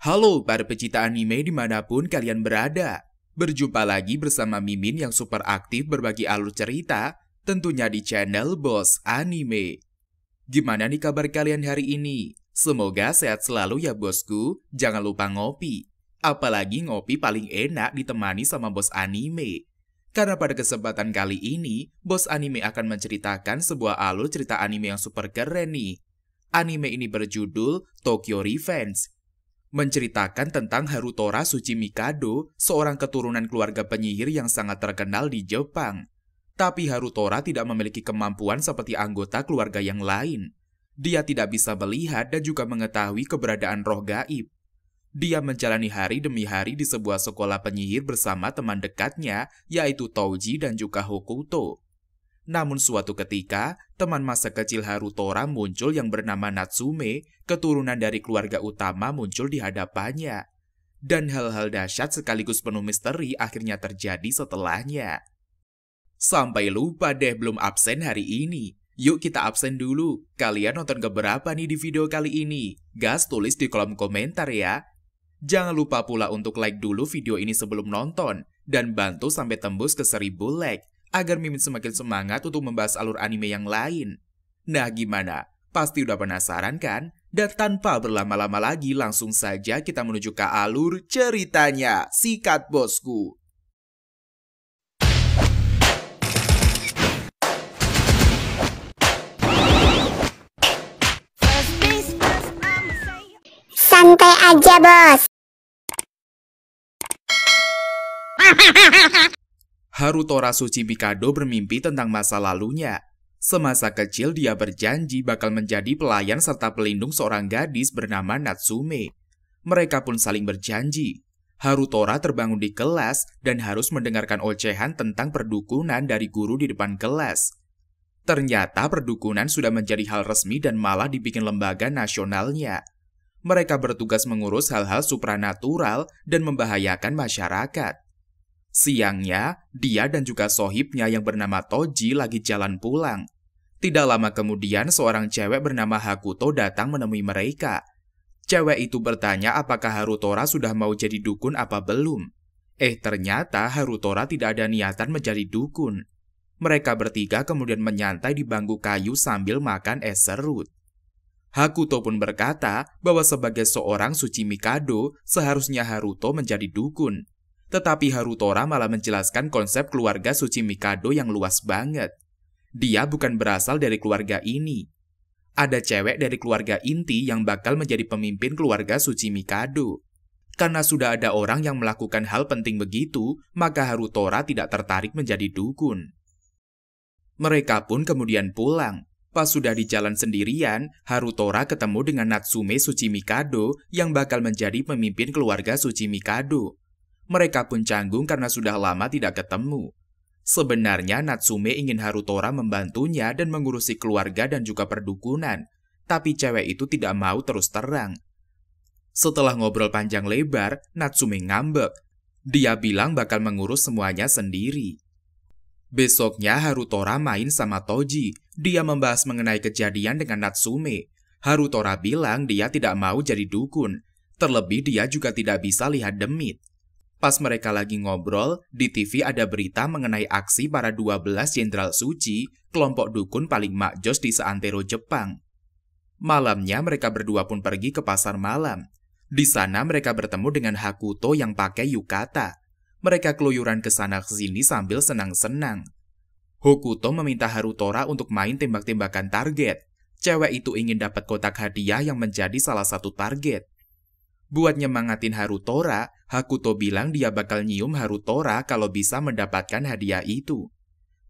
Halo para pecinta anime dimanapun kalian berada. Berjumpa lagi bersama Mimin yang super aktif berbagi alur cerita, tentunya di channel Bos Anime. Gimana nih kabar kalian hari ini? Semoga sehat selalu ya bosku, jangan lupa ngopi. Apalagi ngopi paling enak ditemani sama Bos Anime. Karena pada kesempatan kali ini, Bos Anime akan menceritakan sebuah alur cerita anime yang super keren nih. Anime ini berjudul Tokyo Revenge menceritakan tentang Harutora Suci Mikado, seorang keturunan keluarga penyihir yang sangat terkenal di Jepang. Tapi Harutora tidak memiliki kemampuan seperti anggota keluarga yang lain. Dia tidak bisa melihat dan juga mengetahui keberadaan roh gaib. Dia menjalani hari demi hari di sebuah sekolah penyihir bersama teman dekatnya, yaitu Touji dan juga Hokuto. Namun suatu ketika, teman masa kecil Harutora muncul yang bernama Natsume, keturunan dari keluarga utama muncul di hadapannya. Dan hal-hal dahsyat sekaligus penuh misteri akhirnya terjadi setelahnya. Sampai lupa deh belum absen hari ini. Yuk kita absen dulu. Kalian nonton keberapa nih di video kali ini? Gas tulis di kolom komentar ya. Jangan lupa pula untuk like dulu video ini sebelum nonton dan bantu sampai tembus ke seribu like agar Mimin semakin semangat untuk membahas alur anime yang lain. Nah gimana? Pasti udah penasaran kan? Dan tanpa berlama-lama lagi langsung saja kita menuju ke alur ceritanya. Sikat bosku! Santai aja bos. Harutora Suci Mikado bermimpi tentang masa lalunya. Semasa kecil dia berjanji bakal menjadi pelayan serta pelindung seorang gadis bernama Natsume. Mereka pun saling berjanji. Harutora terbangun di kelas dan harus mendengarkan ocehan tentang perdukunan dari guru di depan kelas. Ternyata perdukunan sudah menjadi hal resmi dan malah dibikin lembaga nasionalnya. Mereka bertugas mengurus hal-hal supranatural dan membahayakan masyarakat. Siangnya, dia dan juga sohibnya yang bernama Toji lagi jalan pulang. Tidak lama kemudian, seorang cewek bernama Hakuto datang menemui mereka. Cewek itu bertanya apakah Harutora sudah mau jadi dukun apa belum. Eh, ternyata Harutora tidak ada niatan menjadi dukun. Mereka bertiga kemudian menyantai di bangku kayu sambil makan es serut. Hakuto pun berkata bahwa sebagai seorang suci Mikado, seharusnya Haruto menjadi dukun, tetapi Harutora malah menjelaskan konsep keluarga suci Mikado yang luas banget. Dia bukan berasal dari keluarga ini. Ada cewek dari keluarga inti yang bakal menjadi pemimpin keluarga suci Mikado. Karena sudah ada orang yang melakukan hal penting begitu, maka Harutora tidak tertarik menjadi dukun. Mereka pun kemudian pulang. Pas sudah di jalan sendirian, Harutora ketemu dengan Natsume suci Mikado yang bakal menjadi pemimpin keluarga suci Mikado. Mereka pun canggung karena sudah lama tidak ketemu. Sebenarnya Natsume ingin Harutora membantunya dan mengurusi keluarga dan juga perdukunan, tapi cewek itu tidak mau terus terang. Setelah ngobrol panjang lebar, Natsume ngambek. Dia bilang bakal mengurus semuanya sendiri. Besoknya Harutora main sama Toji. Dia membahas mengenai kejadian dengan Natsume. Harutora bilang dia tidak mau jadi dukun. Terlebih dia juga tidak bisa lihat demit. Pas mereka lagi ngobrol, di TV ada berita mengenai aksi para 12 Jenderal Suci, kelompok dukun paling makjos di seantero Jepang. Malamnya mereka berdua pun pergi ke pasar malam. Di sana mereka bertemu dengan Hakuto yang pakai yukata. Mereka keluyuran ke sana ke sini sambil senang-senang. Hokuto meminta Harutora untuk main tembak-tembakan target. Cewek itu ingin dapat kotak hadiah yang menjadi salah satu target. Buat nyemangatin Harutora, Hakuto bilang dia bakal nyium Harutora kalau bisa mendapatkan hadiah itu.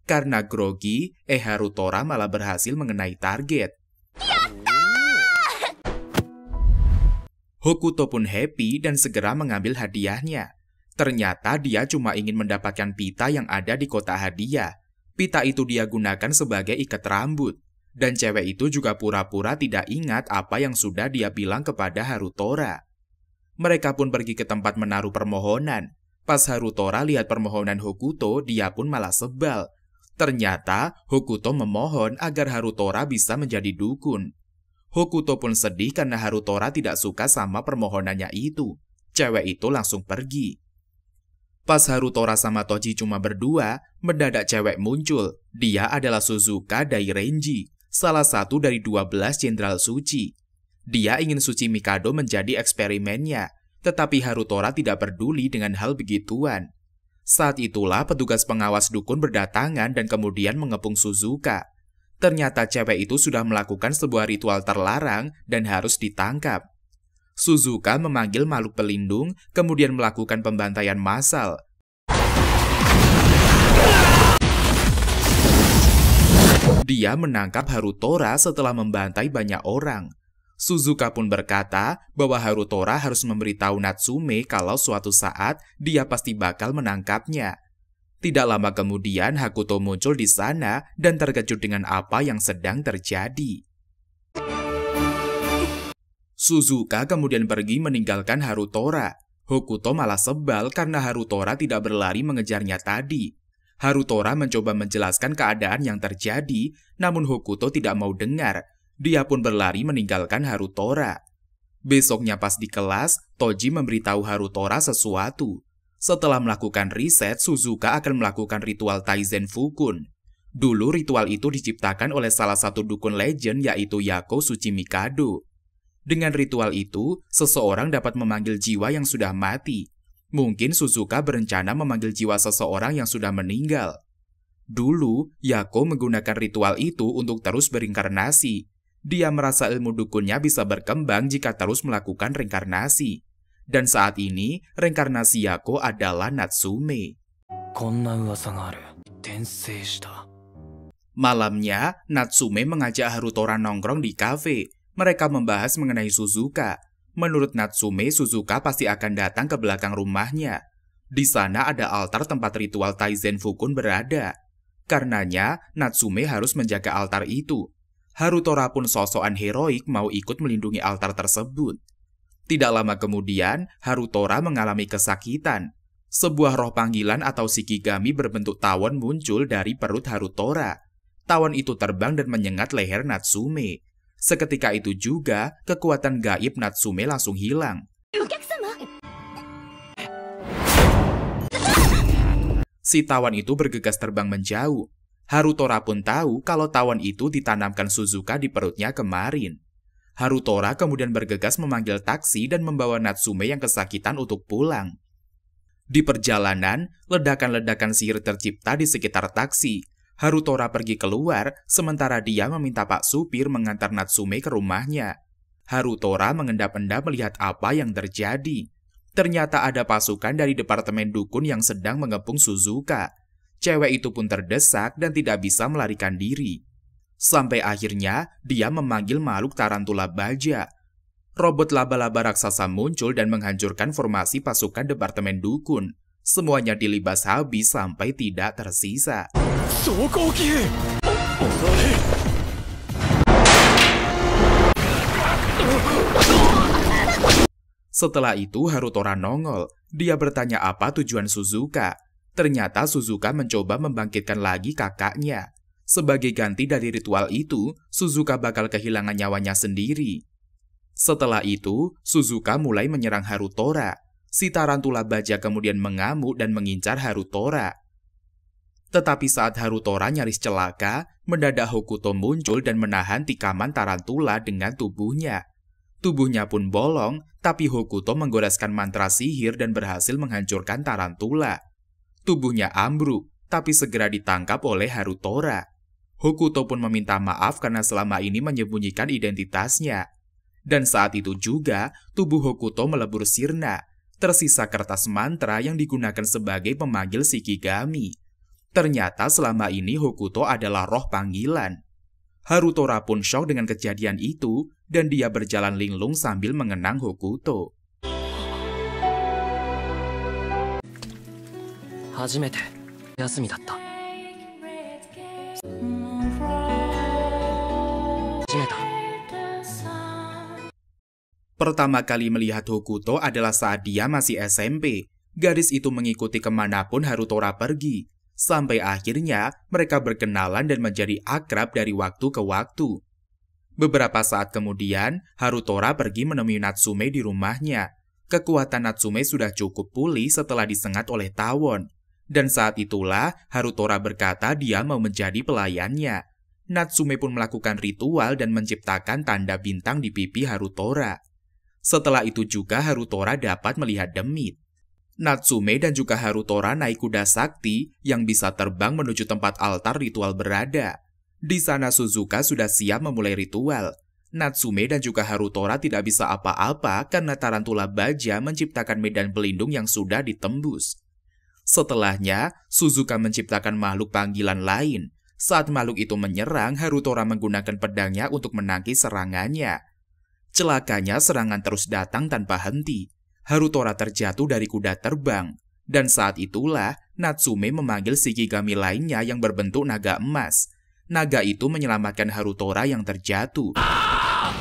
Karena grogi, eh Harutora malah berhasil mengenai target. Hokuto pun happy dan segera mengambil hadiahnya. Ternyata dia cuma ingin mendapatkan pita yang ada di kota hadiah. Pita itu dia gunakan sebagai ikat rambut. Dan cewek itu juga pura-pura tidak ingat apa yang sudah dia bilang kepada Harutora. Mereka pun pergi ke tempat menaruh permohonan. Pas Harutora lihat permohonan Hokuto, dia pun malah sebal. Ternyata Hokuto memohon agar Harutora bisa menjadi dukun. Hokuto pun sedih karena Harutora tidak suka sama permohonannya itu. Cewek itu langsung pergi. Pas Harutora sama Toji cuma berdua, mendadak cewek muncul. Dia adalah Suzuka Dairenji, salah satu dari 12 jenderal suci. Dia ingin suci Mikado menjadi eksperimennya, tetapi Harutora tidak peduli dengan hal begituan. Saat itulah petugas pengawas dukun berdatangan dan kemudian mengepung Suzuka. Ternyata cewek itu sudah melakukan sebuah ritual terlarang dan harus ditangkap. Suzuka memanggil makhluk pelindung, kemudian melakukan pembantaian massal. Dia menangkap Harutora setelah membantai banyak orang. Suzuka pun berkata bahwa Harutora harus memberitahu Natsume kalau suatu saat dia pasti bakal menangkapnya. Tidak lama kemudian Hakuto muncul di sana dan terkejut dengan apa yang sedang terjadi. Suzuka kemudian pergi meninggalkan Harutora. Hokuto malah sebal karena Harutora tidak berlari mengejarnya tadi. Harutora mencoba menjelaskan keadaan yang terjadi, namun Hokuto tidak mau dengar dia pun berlari meninggalkan Harutora. Besoknya pas di kelas, Toji memberitahu Harutora sesuatu. Setelah melakukan riset, Suzuka akan melakukan ritual Taizen Fukun. Dulu ritual itu diciptakan oleh salah satu dukun legend yaitu Yako Tsuchimikado. Dengan ritual itu, seseorang dapat memanggil jiwa yang sudah mati. Mungkin Suzuka berencana memanggil jiwa seseorang yang sudah meninggal. Dulu, Yako menggunakan ritual itu untuk terus berinkarnasi, dia merasa ilmu dukunnya bisa berkembang jika terus melakukan reinkarnasi. Dan saat ini, reinkarnasi Yako adalah Natsume. Malamnya, Natsume mengajak Harutora nongkrong di kafe. Mereka membahas mengenai Suzuka. Menurut Natsume, Suzuka pasti akan datang ke belakang rumahnya. Di sana ada altar tempat ritual Taizen Fukun berada. Karenanya, Natsume harus menjaga altar itu. Harutora pun sosokan heroik mau ikut melindungi altar tersebut. Tidak lama kemudian, Harutora mengalami kesakitan. Sebuah roh panggilan atau Shikigami berbentuk tawon muncul dari perut Harutora. Tawon itu terbang dan menyengat leher Natsume. Seketika itu juga, kekuatan gaib Natsume langsung hilang. Si tawan itu bergegas terbang menjauh. Harutora pun tahu kalau tawon itu ditanamkan Suzuka di perutnya kemarin. Harutora kemudian bergegas memanggil taksi dan membawa Natsume yang kesakitan untuk pulang. Di perjalanan, ledakan-ledakan sihir tercipta di sekitar taksi. Harutora pergi keluar, sementara dia meminta Pak Supir mengantar Natsume ke rumahnya. Harutora mengendap-endap melihat apa yang terjadi. Ternyata ada pasukan dari Departemen Dukun yang sedang mengepung Suzuka. Cewek itu pun terdesak dan tidak bisa melarikan diri. Sampai akhirnya dia memanggil makhluk tarantula baja. Robot laba-laba raksasa muncul dan menghancurkan formasi pasukan Departemen Dukun. Semuanya dilibas habis sampai tidak tersisa. Setelah itu Harutora nongol. Dia bertanya apa tujuan Suzuka. Ternyata Suzuka mencoba membangkitkan lagi kakaknya. Sebagai ganti dari ritual itu, Suzuka bakal kehilangan nyawanya sendiri. Setelah itu, Suzuka mulai menyerang Harutora. Si tarantula baja kemudian mengamuk dan mengincar Harutora. Tetapi saat Harutora nyaris celaka, mendadak Hokuto muncul dan menahan tikaman tarantula dengan tubuhnya. Tubuhnya pun bolong, tapi Hokuto menggoreskan mantra sihir dan berhasil menghancurkan tarantula. Tubuhnya ambruk, tapi segera ditangkap oleh Harutora. Hokuto pun meminta maaf karena selama ini menyembunyikan identitasnya. Dan saat itu juga, tubuh Hokuto melebur sirna. Tersisa kertas mantra yang digunakan sebagai pemanggil Shikigami. Ternyata selama ini Hokuto adalah roh panggilan. Harutora pun shock dengan kejadian itu, dan dia berjalan linglung sambil mengenang Hokuto. 初めて休みだった Pertama kali melihat Hokuto adalah saat dia masih SMP. Gadis itu mengikuti kemanapun Harutora pergi. Sampai akhirnya, mereka berkenalan dan menjadi akrab dari waktu ke waktu. Beberapa saat kemudian, Harutora pergi menemui Natsume di rumahnya. Kekuatan Natsume sudah cukup pulih setelah disengat oleh Tawon. Dan saat itulah Harutora berkata dia mau menjadi pelayannya. Natsume pun melakukan ritual dan menciptakan tanda bintang di pipi Harutora. Setelah itu juga Harutora dapat melihat demit. Natsume dan juga Harutora naik kuda sakti yang bisa terbang menuju tempat altar ritual berada. Di sana Suzuka sudah siap memulai ritual. Natsume dan juga Harutora tidak bisa apa-apa karena tarantula baja menciptakan medan pelindung yang sudah ditembus. Setelahnya, Suzuka menciptakan makhluk panggilan lain. Saat makhluk itu menyerang, Harutora menggunakan pedangnya untuk menangkis serangannya. Celakanya, serangan terus datang tanpa henti. Harutora terjatuh dari kuda terbang. Dan saat itulah, Natsume memanggil Shikigami lainnya yang berbentuk naga emas. Naga itu menyelamatkan Harutora yang terjatuh. Ah!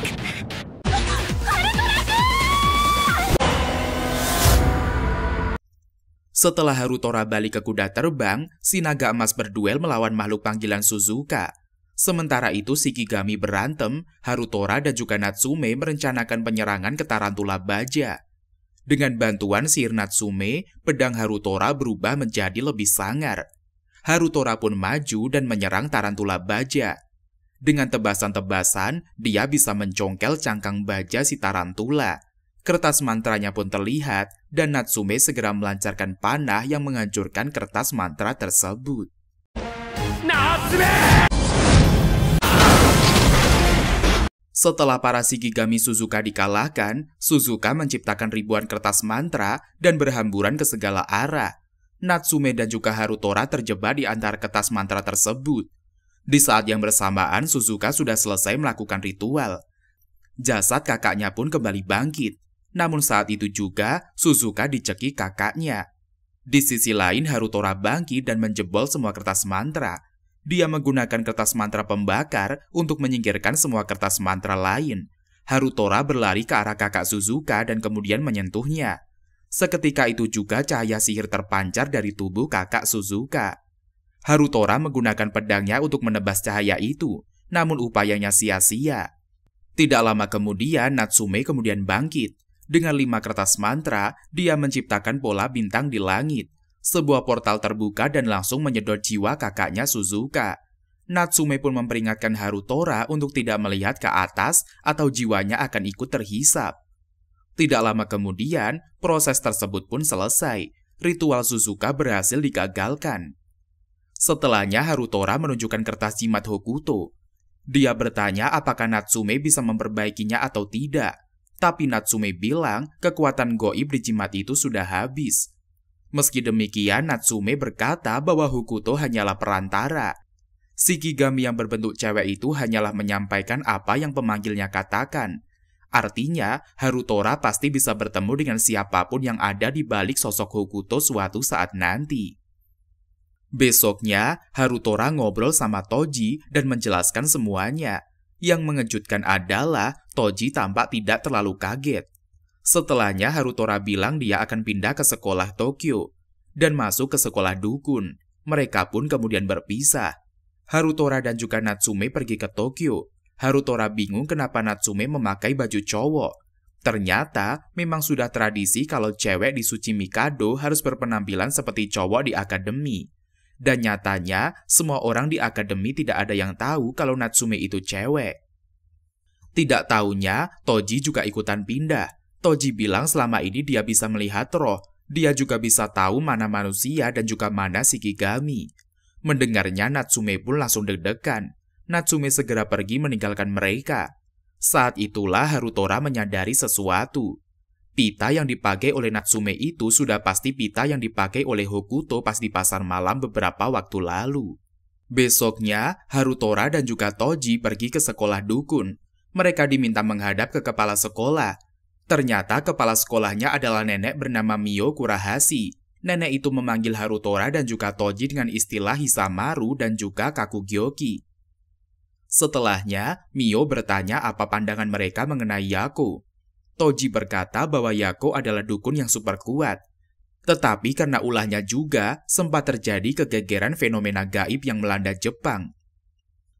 Setelah Harutora balik ke kuda terbang, si naga emas berduel melawan makhluk panggilan Suzuka. Sementara itu Shikigami berantem, Harutora dan juga Natsume merencanakan penyerangan ke Tarantula Baja. Dengan bantuan sihir Natsume, pedang Harutora berubah menjadi lebih sangar. Harutora pun maju dan menyerang Tarantula Baja. Dengan tebasan-tebasan, dia bisa mencongkel cangkang baja si Tarantula. Kertas mantranya pun terlihat dan Natsume segera melancarkan panah yang menghancurkan kertas mantra tersebut. Natsume! Setelah para Shigigami Suzuka dikalahkan, Suzuka menciptakan ribuan kertas mantra dan berhamburan ke segala arah. Natsume dan juga Harutora terjebak di antara kertas mantra tersebut. Di saat yang bersamaan, Suzuka sudah selesai melakukan ritual. Jasad kakaknya pun kembali bangkit. Namun saat itu juga, Suzuka dicekik kakaknya. Di sisi lain, Harutora bangkit dan menjebol semua kertas mantra. Dia menggunakan kertas mantra pembakar untuk menyingkirkan semua kertas mantra lain. Harutora berlari ke arah kakak Suzuka dan kemudian menyentuhnya. Seketika itu juga cahaya sihir terpancar dari tubuh kakak Suzuka. Harutora menggunakan pedangnya untuk menebas cahaya itu, namun upayanya sia-sia. Tidak lama kemudian, Natsume kemudian bangkit. Dengan lima kertas mantra, dia menciptakan pola bintang di langit. Sebuah portal terbuka dan langsung menyedot jiwa kakaknya Suzuka. Natsume pun memperingatkan Harutora untuk tidak melihat ke atas atau jiwanya akan ikut terhisap. Tidak lama kemudian, proses tersebut pun selesai. Ritual Suzuka berhasil digagalkan. Setelahnya Harutora menunjukkan kertas jimat Hokuto. Dia bertanya apakah Natsume bisa memperbaikinya atau tidak. Tapi Natsume bilang kekuatan goib di jimat itu sudah habis. Meski demikian, Natsume berkata bahwa Hukuto hanyalah perantara. Si yang berbentuk cewek itu hanyalah menyampaikan apa yang pemanggilnya katakan. Artinya, Harutora pasti bisa bertemu dengan siapapun yang ada di balik sosok Hokuto suatu saat nanti. Besoknya, Harutora ngobrol sama Toji dan menjelaskan semuanya. Yang mengejutkan adalah Toji tampak tidak terlalu kaget. Setelahnya Harutora bilang dia akan pindah ke sekolah Tokyo dan masuk ke sekolah dukun. Mereka pun kemudian berpisah. Harutora dan juga Natsume pergi ke Tokyo. Harutora bingung kenapa Natsume memakai baju cowok. Ternyata memang sudah tradisi kalau cewek di Suci Mikado harus berpenampilan seperti cowok di akademi. Dan nyatanya, semua orang di akademi tidak ada yang tahu kalau Natsume itu cewek. Tidak tahunya, Toji juga ikutan pindah. Toji bilang selama ini dia bisa melihat roh, dia juga bisa tahu mana manusia dan juga mana Shikigami. Mendengarnya Natsume pun langsung deg-degan. Natsume segera pergi meninggalkan mereka. Saat itulah Harutora menyadari sesuatu. Pita yang dipakai oleh Natsume itu sudah pasti pita yang dipakai oleh Hokuto pas di pasar malam beberapa waktu lalu. Besoknya, Harutora dan juga Toji pergi ke sekolah dukun. Mereka diminta menghadap ke kepala sekolah. Ternyata kepala sekolahnya adalah nenek bernama Mio Kurahashi. Nenek itu memanggil Harutora dan juga Toji dengan istilah Hisamaru dan juga Kakugyoki. Setelahnya, Mio bertanya apa pandangan mereka mengenai Yaku. Toji berkata bahwa Yako adalah dukun yang super kuat. Tetapi karena ulahnya juga, sempat terjadi kegegeran fenomena gaib yang melanda Jepang.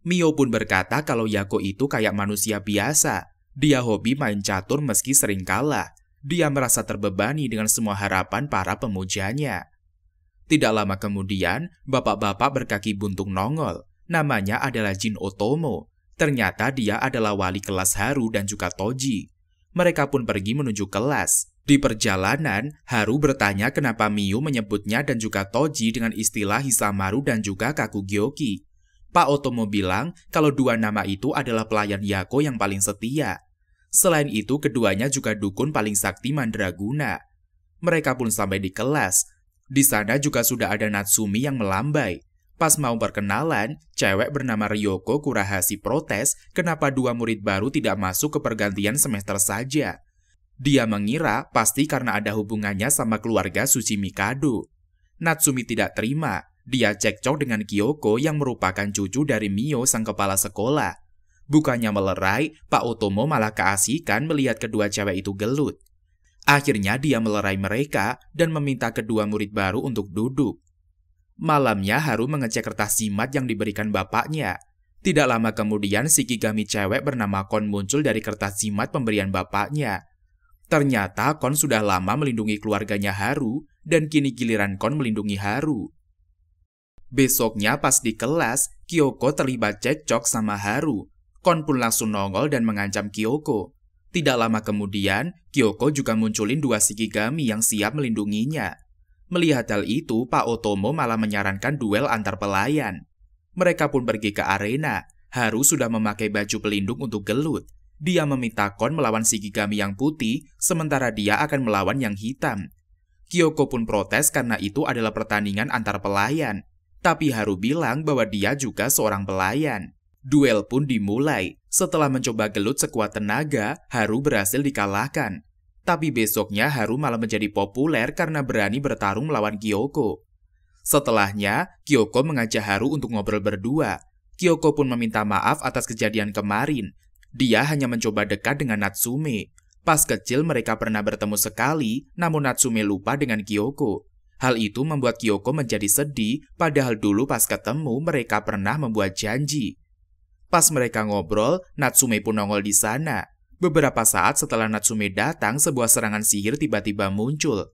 Mio pun berkata kalau Yako itu kayak manusia biasa. Dia hobi main catur meski sering kalah. Dia merasa terbebani dengan semua harapan para pemujanya. Tidak lama kemudian, bapak-bapak berkaki buntung nongol. Namanya adalah Jin Otomo. Ternyata dia adalah wali kelas Haru dan juga Toji. Mereka pun pergi menuju kelas. Di perjalanan, Haru bertanya kenapa Miyu menyebutnya dan juga Toji dengan istilah Hisamaru dan juga Kakugyoki. Pak Otomo bilang kalau dua nama itu adalah pelayan Yako yang paling setia. Selain itu, keduanya juga dukun paling sakti Mandraguna. Mereka pun sampai di kelas. Di sana juga sudah ada Natsumi yang melambai. Pas mau perkenalan, cewek bernama Ryoko Kurahasi protes kenapa dua murid baru tidak masuk ke pergantian semester saja. Dia mengira pasti karena ada hubungannya sama keluarga Sushi Mikado. Natsumi tidak terima. Dia cekcok dengan Kyoko yang merupakan cucu dari Mio sang kepala sekolah. Bukannya melerai, Pak Otomo malah keasikan melihat kedua cewek itu gelut. Akhirnya dia melerai mereka dan meminta kedua murid baru untuk duduk. Malamnya Haru mengecek kertas jimat yang diberikan bapaknya. Tidak lama kemudian si Kigami cewek bernama Kon muncul dari kertas jimat pemberian bapaknya. Ternyata Kon sudah lama melindungi keluarganya Haru dan kini giliran Kon melindungi Haru. Besoknya pas di kelas, Kyoko terlibat cekcok sama Haru. Kon pun langsung nongol dan mengancam Kyoko. Tidak lama kemudian, Kyoko juga munculin dua Shikigami yang siap melindunginya. Melihat hal itu, Pak Otomo malah menyarankan duel antar pelayan. Mereka pun pergi ke arena. Haru sudah memakai baju pelindung untuk gelut. Dia meminta Kon melawan Shikigami yang putih, sementara dia akan melawan yang hitam. Kyoko pun protes karena itu adalah pertandingan antar pelayan. Tapi Haru bilang bahwa dia juga seorang pelayan. Duel pun dimulai. Setelah mencoba gelut sekuat tenaga, Haru berhasil dikalahkan tapi besoknya Haru malah menjadi populer karena berani bertarung melawan Kyoko. Setelahnya, Kyoko mengajak Haru untuk ngobrol berdua. Kyoko pun meminta maaf atas kejadian kemarin. Dia hanya mencoba dekat dengan Natsume. Pas kecil mereka pernah bertemu sekali, namun Natsume lupa dengan Kyoko. Hal itu membuat Kyoko menjadi sedih, padahal dulu pas ketemu mereka pernah membuat janji. Pas mereka ngobrol, Natsume pun nongol di sana. Beberapa saat setelah Natsume datang, sebuah serangan sihir tiba-tiba muncul.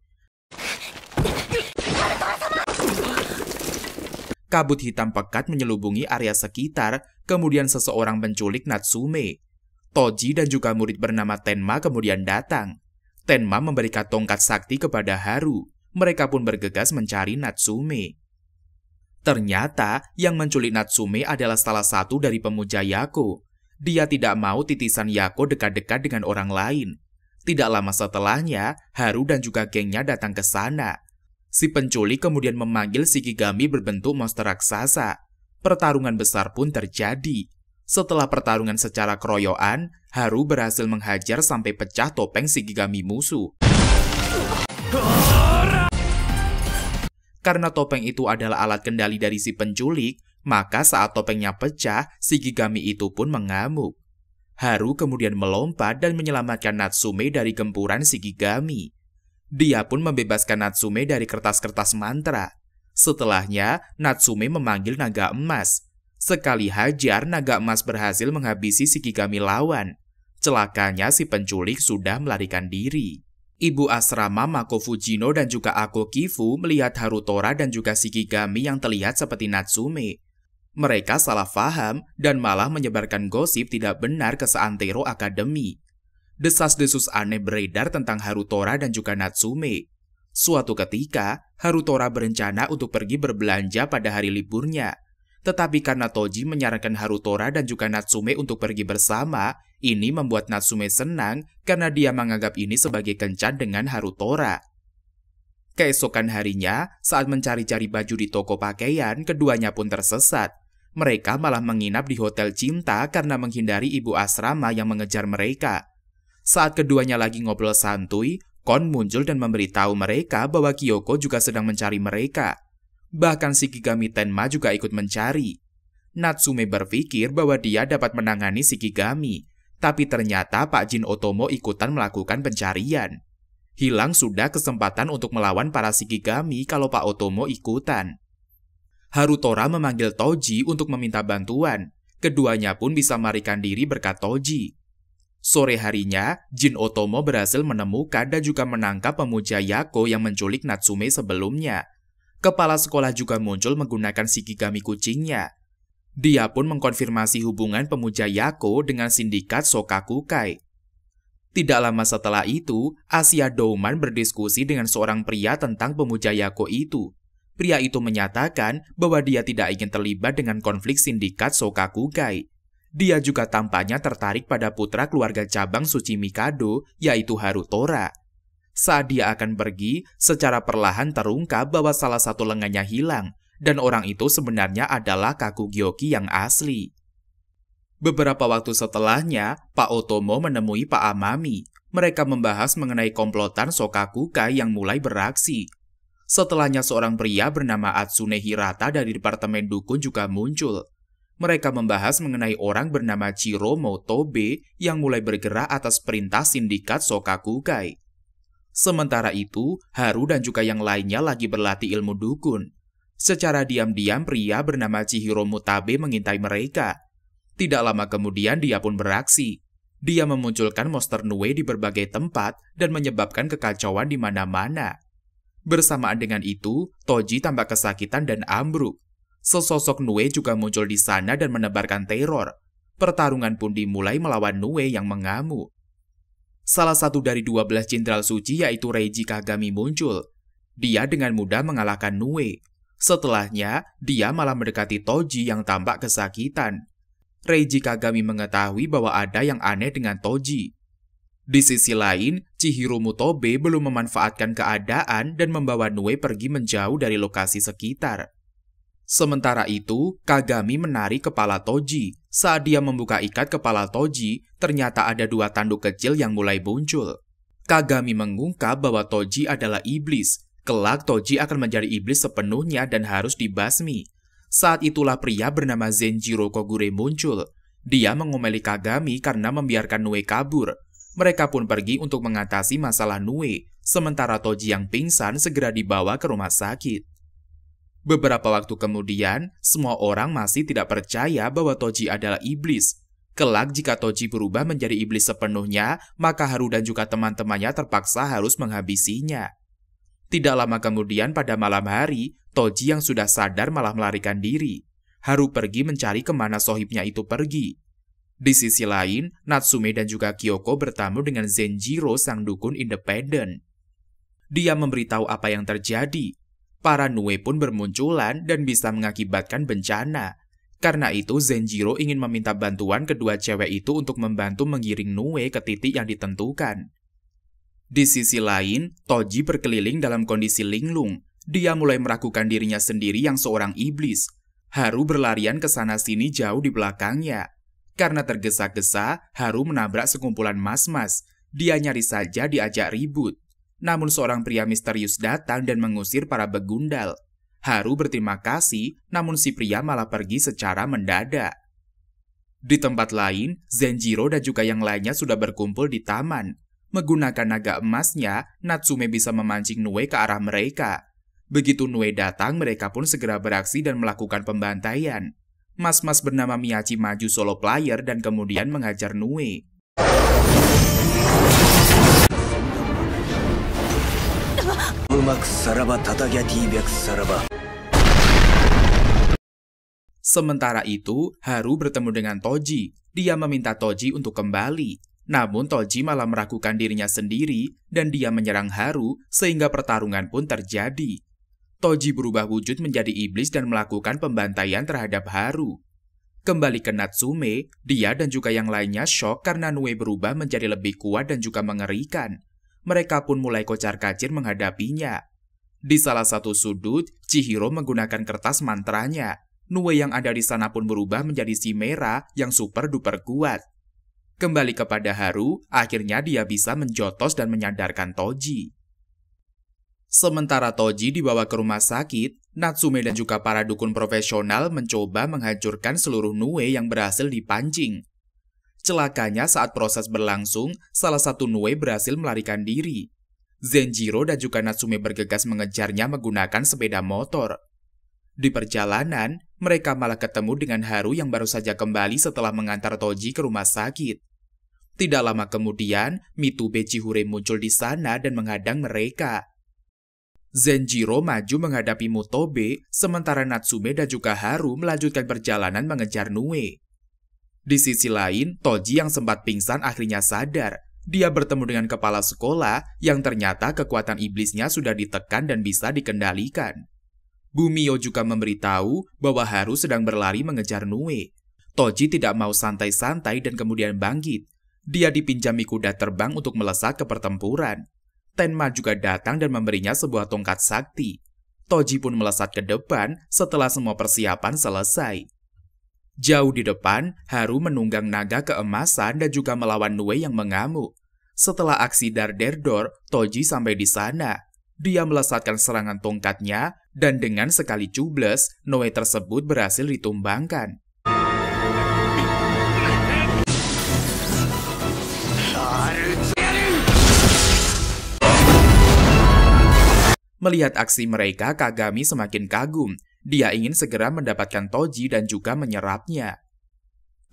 Kabut hitam pekat menyelubungi area sekitar, kemudian seseorang menculik Natsume. Toji dan juga murid bernama Tenma kemudian datang. Tenma memberikan tongkat sakti kepada Haru. Mereka pun bergegas mencari Natsume. Ternyata, yang menculik Natsume adalah salah satu dari pemuja Yako. Dia tidak mau titisan Yako dekat-dekat dengan orang lain. Tidak lama setelahnya, Haru dan juga gengnya datang ke sana. Si penculik kemudian memanggil si berbentuk monster raksasa. Pertarungan besar pun terjadi. Setelah pertarungan secara keroyokan, Haru berhasil menghajar sampai pecah topeng si musuh. Karena topeng itu adalah alat kendali dari si penculik, maka saat topengnya pecah, si Gigami itu pun mengamuk. Haru kemudian melompat dan menyelamatkan Natsume dari gempuran si Gigami. Dia pun membebaskan Natsume dari kertas-kertas mantra. Setelahnya, Natsume memanggil naga emas. Sekali hajar, naga emas berhasil menghabisi si Gigami lawan. Celakanya si penculik sudah melarikan diri. Ibu asrama Mako Fujino dan juga Ako Kifu melihat Harutora dan juga Shikigami yang terlihat seperti Natsume. Mereka salah faham dan malah menyebarkan gosip tidak benar ke seantero akademi. Desas-desus aneh beredar tentang Harutora dan juga Natsume. Suatu ketika, Harutora berencana untuk pergi berbelanja pada hari liburnya. Tetapi karena Toji menyarankan Harutora dan juga Natsume untuk pergi bersama, ini membuat Natsume senang karena dia menganggap ini sebagai kencan dengan Harutora. Keesokan harinya, saat mencari-cari baju di toko pakaian, keduanya pun tersesat. Mereka malah menginap di hotel cinta karena menghindari ibu asrama yang mengejar mereka. Saat keduanya lagi ngobrol santuy, Kon muncul dan memberitahu mereka bahwa Kyoko juga sedang mencari mereka. Bahkan Kigami Tenma juga ikut mencari. Natsume berpikir bahwa dia dapat menangani Kigami, tapi ternyata Pak Jin Otomo ikutan melakukan pencarian. Hilang sudah kesempatan untuk melawan para Shikigami kalau Pak Otomo ikutan. Harutora memanggil Toji untuk meminta bantuan. Keduanya pun bisa marikan diri berkat Toji. Sore harinya, Jin Otomo berhasil menemukan dan juga menangkap pemuja Yako yang menculik Natsume sebelumnya. Kepala sekolah juga muncul menggunakan Shikigami kucingnya. Dia pun mengkonfirmasi hubungan pemuja Yako dengan sindikat Sokakukai. Tidak lama setelah itu, Asia Douman berdiskusi dengan seorang pria tentang pemuja Yako itu. Pria itu menyatakan bahwa dia tidak ingin terlibat dengan konflik sindikat Sokakugai. Dia juga tampaknya tertarik pada putra keluarga cabang Suci Mikado, yaitu Harutora. Saat dia akan pergi, secara perlahan terungkap bahwa salah satu lengannya hilang, dan orang itu sebenarnya adalah Kakugyoki yang asli. Beberapa waktu setelahnya, Pak Otomo menemui Pak Amami. Mereka membahas mengenai komplotan Sokakuka yang mulai beraksi, Setelahnya seorang pria bernama Atsune Hirata dari Departemen Dukun juga muncul. Mereka membahas mengenai orang bernama Chiro Motobe yang mulai bergerak atas perintah sindikat Sokakukai. Sementara itu, Haru dan juga yang lainnya lagi berlatih ilmu dukun. Secara diam-diam pria bernama Chihiro Mutabe mengintai mereka. Tidak lama kemudian dia pun beraksi. Dia memunculkan monster Nue di berbagai tempat dan menyebabkan kekacauan di mana-mana. Bersamaan dengan itu, Toji tampak kesakitan dan ambruk. Sesosok Nue juga muncul di sana dan menebarkan teror. Pertarungan pun dimulai melawan Nue yang mengamuk. Salah satu dari dua belas jenderal suci yaitu Reiji Kagami muncul. Dia dengan mudah mengalahkan Nue. Setelahnya, dia malah mendekati Toji yang tampak kesakitan. Reiji Kagami mengetahui bahwa ada yang aneh dengan Toji. Di sisi lain, Chihiro Mutobe belum memanfaatkan keadaan dan membawa Nue pergi menjauh dari lokasi sekitar. Sementara itu, Kagami menarik kepala Toji. Saat dia membuka ikat kepala Toji, ternyata ada dua tanduk kecil yang mulai muncul. Kagami mengungkap bahwa Toji adalah iblis. Kelak Toji akan menjadi iblis sepenuhnya dan harus dibasmi. Saat itulah pria bernama Zenjiro Kogure muncul. Dia mengomeli Kagami karena membiarkan Nue kabur. Mereka pun pergi untuk mengatasi masalah Nui, sementara Toji yang pingsan segera dibawa ke rumah sakit. Beberapa waktu kemudian, semua orang masih tidak percaya bahwa Toji adalah iblis. Kelak jika Toji berubah menjadi iblis sepenuhnya, maka Haru dan juga teman-temannya terpaksa harus menghabisinya. Tidak lama kemudian pada malam hari, Toji yang sudah sadar malah melarikan diri. Haru pergi mencari kemana sohibnya itu pergi. Di sisi lain, Natsume dan juga Kyoko bertamu dengan Zenjiro sang dukun independen. Dia memberitahu apa yang terjadi. Para Nue pun bermunculan dan bisa mengakibatkan bencana. Karena itu, Zenjiro ingin meminta bantuan kedua cewek itu untuk membantu mengiring Nue ke titik yang ditentukan. Di sisi lain, Toji berkeliling dalam kondisi linglung. Dia mulai meragukan dirinya sendiri yang seorang iblis. Haru berlarian ke sana-sini jauh di belakangnya. Karena tergesa-gesa, Haru menabrak sekumpulan mas-mas. Dia nyari saja diajak ribut. Namun seorang pria misterius datang dan mengusir para begundal. Haru berterima kasih, namun si pria malah pergi secara mendadak. Di tempat lain, Zenjiro dan juga yang lainnya sudah berkumpul di taman. Menggunakan naga emasnya, Natsume bisa memancing Nue ke arah mereka. Begitu Nue datang, mereka pun segera beraksi dan melakukan pembantaian mas-mas bernama Miyachi maju solo player dan kemudian mengajar Nue. Sementara itu, Haru bertemu dengan Toji. Dia meminta Toji untuk kembali. Namun Toji malah meragukan dirinya sendiri dan dia menyerang Haru sehingga pertarungan pun terjadi. Toji berubah wujud menjadi iblis dan melakukan pembantaian terhadap Haru. Kembali ke Natsume, dia dan juga yang lainnya shock karena Nue berubah menjadi lebih kuat dan juga mengerikan. Mereka pun mulai kocar-kacir menghadapinya. Di salah satu sudut, Chihiro menggunakan kertas mantranya. Nue yang ada di sana pun berubah menjadi si merah yang super duper kuat. Kembali kepada Haru, akhirnya dia bisa menjotos dan menyadarkan Toji. Sementara Toji dibawa ke rumah sakit, Natsume dan juga para dukun profesional mencoba menghancurkan seluruh Nue yang berhasil dipancing. Celakanya saat proses berlangsung, salah satu Nue berhasil melarikan diri. Zenjiro dan juga Natsume bergegas mengejarnya menggunakan sepeda motor. Di perjalanan, mereka malah ketemu dengan Haru yang baru saja kembali setelah mengantar Toji ke rumah sakit. Tidak lama kemudian, Mitube Chihure muncul di sana dan menghadang mereka. Zenjiro maju menghadapi Motobe, sementara Natsume dan juga Haru melanjutkan perjalanan mengejar Nue. Di sisi lain, Toji yang sempat pingsan akhirnya sadar. Dia bertemu dengan kepala sekolah yang ternyata kekuatan iblisnya sudah ditekan dan bisa dikendalikan. Bumio juga memberitahu bahwa Haru sedang berlari mengejar Nue. Toji tidak mau santai-santai dan kemudian bangkit. Dia dipinjami kuda terbang untuk melesat ke pertempuran. Tenma juga datang dan memberinya sebuah tongkat sakti. Toji pun melesat ke depan setelah semua persiapan selesai. Jauh di depan, Haru menunggang naga keemasan dan juga melawan Nue yang mengamuk. Setelah aksi Darderdor, Toji sampai di sana. Dia melesatkan serangan tongkatnya, dan dengan sekali cubles, Noe tersebut berhasil ditumbangkan. Melihat aksi mereka, Kagami semakin kagum. Dia ingin segera mendapatkan Toji dan juga menyerapnya.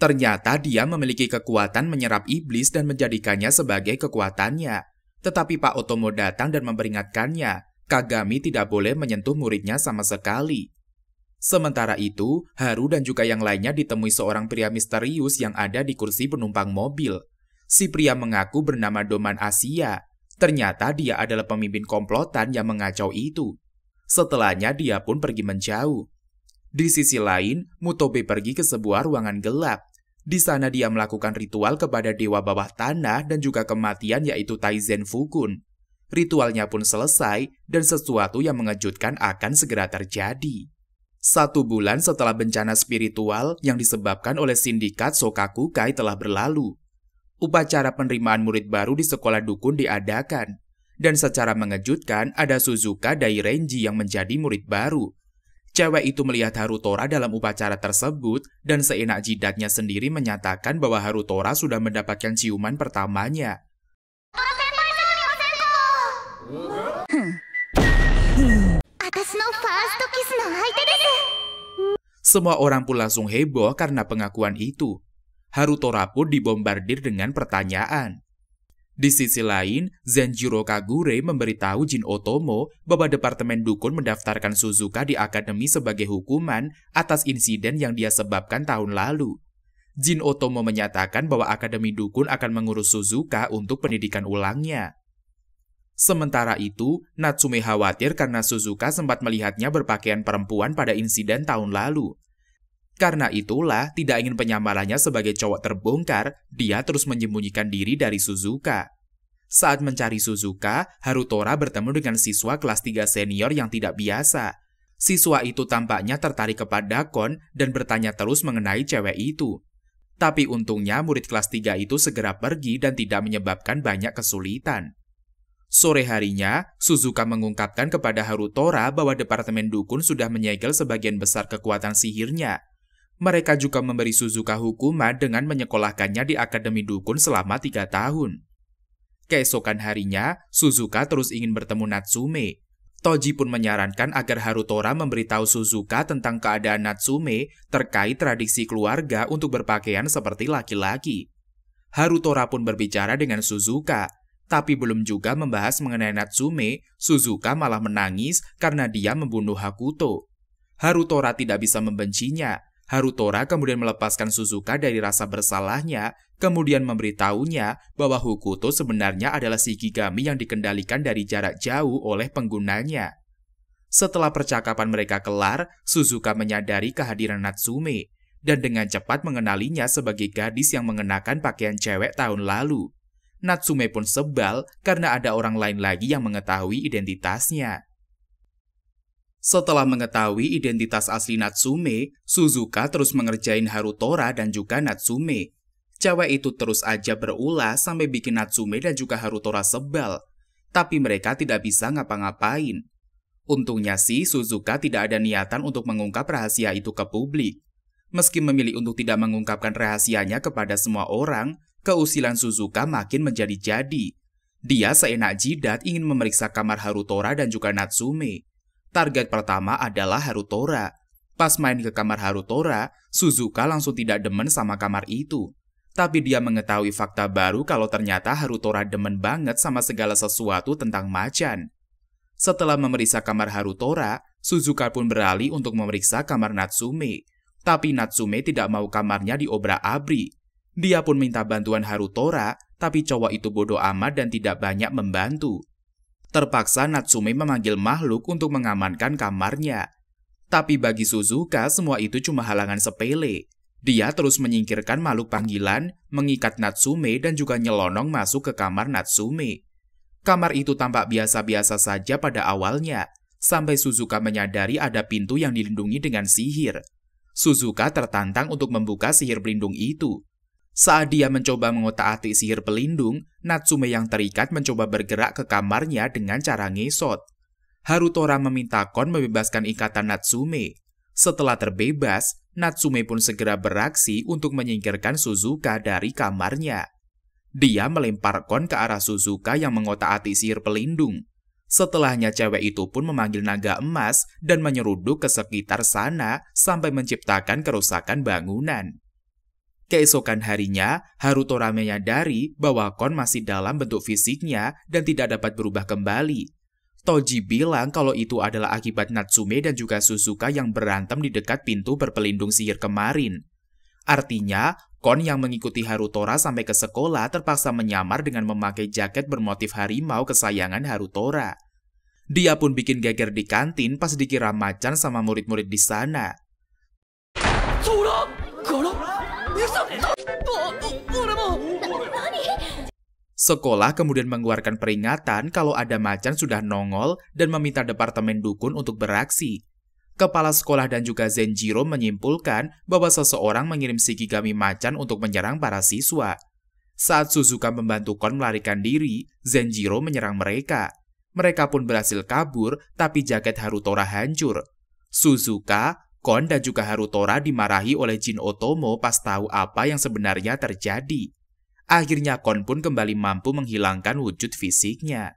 Ternyata dia memiliki kekuatan menyerap iblis dan menjadikannya sebagai kekuatannya. Tetapi Pak Otomo datang dan memperingatkannya, Kagami tidak boleh menyentuh muridnya sama sekali. Sementara itu, Haru dan juga yang lainnya ditemui seorang pria misterius yang ada di kursi penumpang mobil. Si pria mengaku bernama Doman Asia. Ternyata dia adalah pemimpin komplotan yang mengacau itu. Setelahnya dia pun pergi menjauh. Di sisi lain, Mutobe pergi ke sebuah ruangan gelap. Di sana dia melakukan ritual kepada dewa bawah tanah dan juga kematian yaitu Taizen Fukun. Ritualnya pun selesai dan sesuatu yang mengejutkan akan segera terjadi. Satu bulan setelah bencana spiritual yang disebabkan oleh sindikat Sokakukai telah berlalu, upacara penerimaan murid baru di sekolah dukun diadakan. Dan secara mengejutkan ada Suzuka Renji yang menjadi murid baru. Cewek itu melihat Harutora dalam upacara tersebut dan seenak jidatnya sendiri menyatakan bahwa Harutora sudah mendapatkan ciuman pertamanya. Semua orang pun langsung heboh karena pengakuan itu. Harutora pun dibombardir dengan pertanyaan. Di sisi lain, Zenjiro Kagure memberitahu Jin Otomo bahwa Departemen Dukun mendaftarkan Suzuka di akademi sebagai hukuman atas insiden yang dia sebabkan tahun lalu. Jin Otomo menyatakan bahwa Akademi Dukun akan mengurus Suzuka untuk pendidikan ulangnya. Sementara itu, Natsume khawatir karena Suzuka sempat melihatnya berpakaian perempuan pada insiden tahun lalu. Karena itulah, tidak ingin penyamarannya sebagai cowok terbongkar, dia terus menyembunyikan diri dari Suzuka. Saat mencari Suzuka, Harutora bertemu dengan siswa kelas 3 senior yang tidak biasa. Siswa itu tampaknya tertarik kepada Kon dan bertanya terus mengenai cewek itu. Tapi untungnya murid kelas 3 itu segera pergi dan tidak menyebabkan banyak kesulitan. Sore harinya, Suzuka mengungkapkan kepada Harutora bahwa Departemen Dukun sudah menyegel sebagian besar kekuatan sihirnya, mereka juga memberi Suzuka hukuman dengan menyekolahkannya di Akademi Dukun selama tiga tahun. Keesokan harinya, Suzuka terus ingin bertemu Natsume. Toji pun menyarankan agar Harutora memberitahu Suzuka tentang keadaan Natsume terkait tradisi keluarga untuk berpakaian seperti laki-laki. Harutora pun berbicara dengan Suzuka, tapi belum juga membahas mengenai Natsume, Suzuka malah menangis karena dia membunuh Hakuto. Harutora tidak bisa membencinya, Harutora kemudian melepaskan Suzuka dari rasa bersalahnya, kemudian memberitahunya bahwa Hukuto sebenarnya adalah Shikigami yang dikendalikan dari jarak jauh oleh penggunanya. Setelah percakapan mereka kelar, Suzuka menyadari kehadiran Natsume, dan dengan cepat mengenalinya sebagai gadis yang mengenakan pakaian cewek tahun lalu. Natsume pun sebal karena ada orang lain lagi yang mengetahui identitasnya. Setelah mengetahui identitas asli Natsume, Suzuka terus mengerjain Harutora dan juga Natsume. Cewek itu terus aja berulah sampai bikin Natsume dan juga Harutora sebel Tapi mereka tidak bisa ngapa-ngapain. Untungnya sih Suzuka tidak ada niatan untuk mengungkap rahasia itu ke publik. Meski memilih untuk tidak mengungkapkan rahasianya kepada semua orang, keusilan Suzuka makin menjadi-jadi. Dia seenak jidat ingin memeriksa kamar Harutora dan juga Natsume. Target pertama adalah Harutora. Pas main ke kamar Harutora, Suzuka langsung tidak demen sama kamar itu. Tapi dia mengetahui fakta baru kalau ternyata Harutora demen banget sama segala sesuatu tentang macan. Setelah memeriksa kamar Harutora, Suzuka pun beralih untuk memeriksa kamar Natsume. Tapi Natsume tidak mau kamarnya diobrak abri. Dia pun minta bantuan Harutora, tapi cowok itu bodoh amat dan tidak banyak membantu. Terpaksa Natsume memanggil makhluk untuk mengamankan kamarnya. Tapi bagi Suzuka, semua itu cuma halangan sepele. Dia terus menyingkirkan makhluk panggilan, mengikat Natsume dan juga nyelonong masuk ke kamar Natsume. Kamar itu tampak biasa-biasa saja pada awalnya, sampai Suzuka menyadari ada pintu yang dilindungi dengan sihir. Suzuka tertantang untuk membuka sihir pelindung itu, saat dia mencoba mengotak-atik sihir pelindung, Natsume yang terikat mencoba bergerak ke kamarnya dengan cara ngesot. Harutora meminta Kon membebaskan ikatan Natsume. Setelah terbebas, Natsume pun segera beraksi untuk menyingkirkan Suzuka dari kamarnya. Dia melempar Kon ke arah Suzuka yang mengotak-atik sihir pelindung. Setelahnya cewek itu pun memanggil naga emas dan menyeruduk ke sekitar sana sampai menciptakan kerusakan bangunan. Keesokan harinya, rame menyadari bahwa Kon masih dalam bentuk fisiknya dan tidak dapat berubah kembali. Toji bilang kalau itu adalah akibat Natsume dan juga Suzuka yang berantem di dekat pintu berpelindung sihir kemarin. Artinya, Kon yang mengikuti Harutora sampai ke sekolah terpaksa menyamar dengan memakai jaket bermotif harimau kesayangan Harutora. Dia pun bikin geger di kantin pas dikira macan sama murid-murid di sana. Sekolah kemudian mengeluarkan peringatan kalau ada macan sudah nongol dan meminta Departemen Dukun untuk beraksi. Kepala sekolah dan juga Zenjiro menyimpulkan bahwa seseorang mengirim Shikigami macan untuk menyerang para siswa. Saat Suzuka membantu Kon melarikan diri, Zenjiro menyerang mereka. Mereka pun berhasil kabur, tapi jaket Harutora hancur. Suzuka, Kon dan juga Harutora dimarahi oleh Jin Otomo pas tahu apa yang sebenarnya terjadi. Akhirnya Kon pun kembali mampu menghilangkan wujud fisiknya.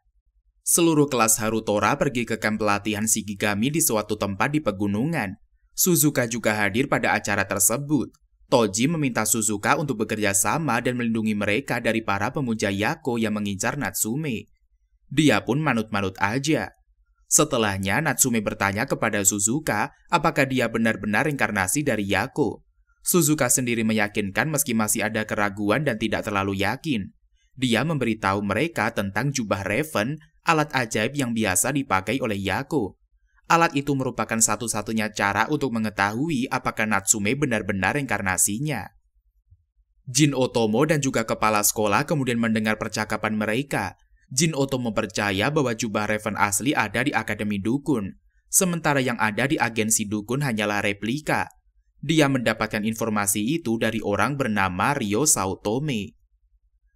Seluruh kelas Harutora pergi ke kamp pelatihan Shikigami di suatu tempat di pegunungan. Suzuka juga hadir pada acara tersebut. Toji meminta Suzuka untuk bekerja sama dan melindungi mereka dari para pemuja Yako yang mengincar Natsume. Dia pun manut-manut aja. Setelahnya, Natsume bertanya kepada Suzuka apakah dia benar-benar reinkarnasi dari Yako. Suzuka sendiri meyakinkan meski masih ada keraguan dan tidak terlalu yakin. Dia memberitahu mereka tentang jubah Raven, alat ajaib yang biasa dipakai oleh Yako. Alat itu merupakan satu-satunya cara untuk mengetahui apakah Natsume benar-benar reinkarnasinya. Jin Otomo dan juga kepala sekolah kemudian mendengar percakapan mereka Jin Oto mempercaya bahwa jubah Raven asli ada di Akademi Dukun, sementara yang ada di agensi Dukun hanyalah replika. Dia mendapatkan informasi itu dari orang bernama Rio Sautome.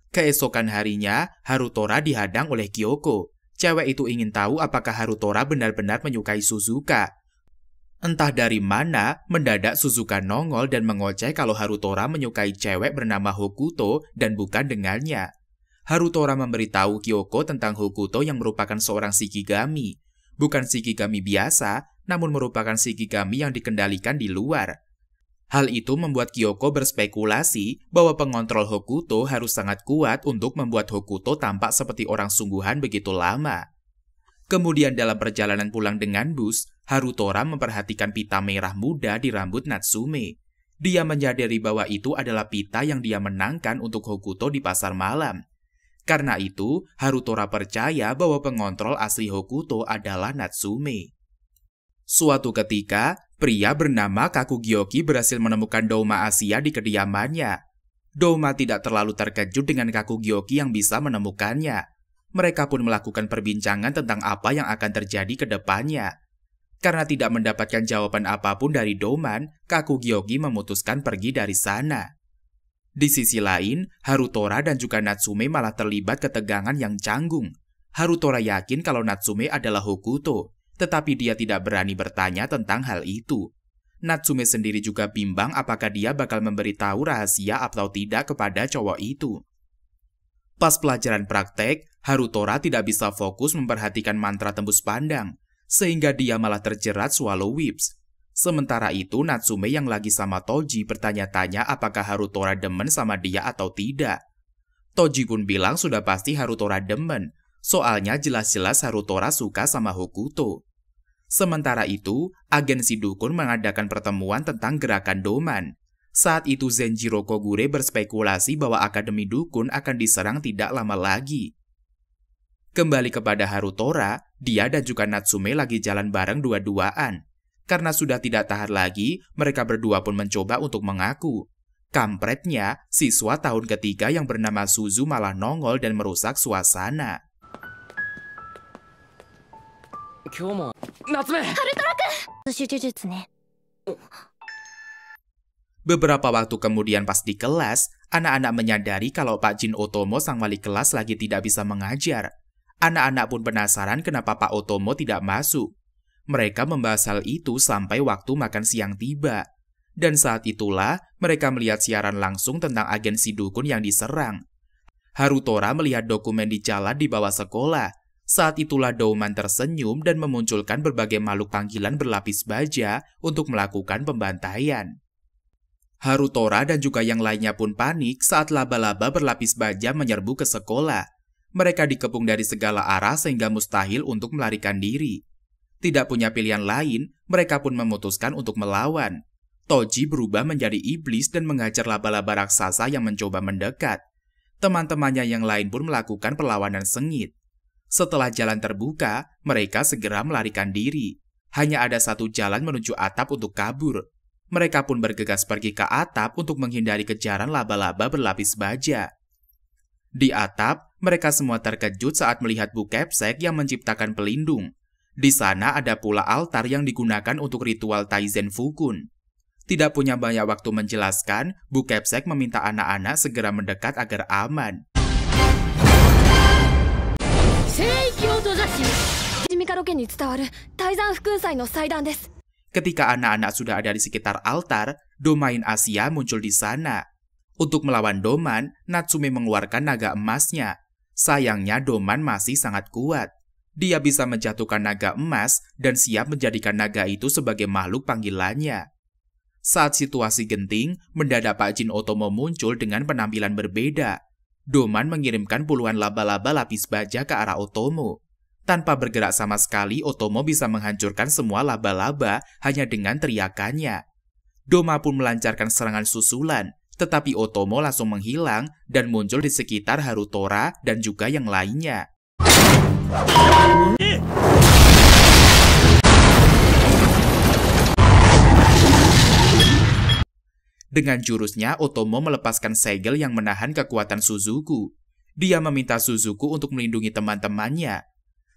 Keesokan harinya, Harutora dihadang oleh Kyoko. Cewek itu ingin tahu apakah Harutora benar-benar menyukai Suzuka. Entah dari mana, mendadak Suzuka nongol dan mengoceh kalau Harutora menyukai cewek bernama Hokuto dan bukan dengannya. Harutora memberitahu Kyoko tentang Hokuto yang merupakan seorang Shikigami. Bukan Shikigami biasa, namun merupakan Shikigami yang dikendalikan di luar. Hal itu membuat Kyoko berspekulasi bahwa pengontrol Hokuto harus sangat kuat untuk membuat Hokuto tampak seperti orang sungguhan begitu lama. Kemudian dalam perjalanan pulang dengan bus, Harutora memperhatikan pita merah muda di rambut Natsume. Dia menyadari bahwa itu adalah pita yang dia menangkan untuk Hokuto di pasar malam. Karena itu, Harutora percaya bahwa pengontrol asli Hokuto adalah Natsume. Suatu ketika, pria bernama Kakugyoki berhasil menemukan Douma Asia di kediamannya. Douma tidak terlalu terkejut dengan Kakugyoki yang bisa menemukannya. Mereka pun melakukan perbincangan tentang apa yang akan terjadi ke depannya. Karena tidak mendapatkan jawaban apapun dari Doman, Kakugyoki memutuskan pergi dari sana. Di sisi lain, Harutora dan juga Natsume malah terlibat ketegangan yang canggung. Harutora yakin kalau Natsume adalah Hokuto, tetapi dia tidak berani bertanya tentang hal itu. Natsume sendiri juga bimbang apakah dia bakal memberitahu rahasia atau tidak kepada cowok itu. Pas pelajaran praktek, Harutora tidak bisa fokus memperhatikan mantra tembus pandang, sehingga dia malah terjerat swallow whips. Sementara itu, Natsume yang lagi sama Toji bertanya-tanya apakah Harutora demen sama dia atau tidak. Toji pun bilang sudah pasti Harutora demen, soalnya jelas-jelas Harutora suka sama Hokuto. Sementara itu, agensi dukun mengadakan pertemuan tentang gerakan doman. Saat itu Zenjiro Kogure berspekulasi bahwa Akademi Dukun akan diserang tidak lama lagi. Kembali kepada Harutora, dia dan juga Natsume lagi jalan bareng dua-duaan. Karena sudah tidak tahan lagi, mereka berdua pun mencoba untuk mengaku. Kampretnya, siswa tahun ketiga yang bernama Suzu malah nongol dan merusak suasana. Beberapa waktu kemudian pas di kelas, anak-anak menyadari kalau Pak Jin Otomo sang wali kelas lagi tidak bisa mengajar. Anak-anak pun penasaran kenapa Pak Otomo tidak masuk. Mereka membahas hal itu sampai waktu makan siang tiba. Dan saat itulah mereka melihat siaran langsung tentang agensi dukun yang diserang. Harutora melihat dokumen di jalan di bawah sekolah. Saat itulah Douman tersenyum dan memunculkan berbagai makhluk panggilan berlapis baja untuk melakukan pembantaian. Harutora dan juga yang lainnya pun panik saat laba-laba berlapis baja menyerbu ke sekolah. Mereka dikepung dari segala arah sehingga mustahil untuk melarikan diri. Tidak punya pilihan lain, mereka pun memutuskan untuk melawan. Toji berubah menjadi iblis dan menghajar laba-laba raksasa yang mencoba mendekat. Teman-temannya yang lain pun melakukan perlawanan sengit. Setelah jalan terbuka, mereka segera melarikan diri. Hanya ada satu jalan menuju atap untuk kabur. Mereka pun bergegas pergi ke atap untuk menghindari kejaran laba-laba berlapis baja. Di atap, mereka semua terkejut saat melihat Bu Kepsek yang menciptakan pelindung. Di sana ada pula altar yang digunakan untuk ritual Taizen Fukun. Tidak punya banyak waktu menjelaskan, Bu Kepsek meminta anak-anak segera mendekat agar aman. Ketika anak-anak sudah ada di sekitar altar, domain Asia muncul di sana. Untuk melawan Doman, Natsume mengeluarkan naga emasnya. Sayangnya Doman masih sangat kuat. Dia bisa menjatuhkan naga emas dan siap menjadikan naga itu sebagai makhluk panggilannya. Saat situasi genting, mendadak Pak Jin Otomo muncul dengan penampilan berbeda. Doman mengirimkan puluhan laba-laba lapis baja ke arah Otomo. Tanpa bergerak sama sekali, Otomo bisa menghancurkan semua laba-laba hanya dengan teriakannya. Doma pun melancarkan serangan susulan, tetapi Otomo langsung menghilang dan muncul di sekitar Harutora dan juga yang lainnya. Dengan jurusnya, Otomo melepaskan segel yang menahan kekuatan Suzuku. Dia meminta Suzuku untuk melindungi teman-temannya.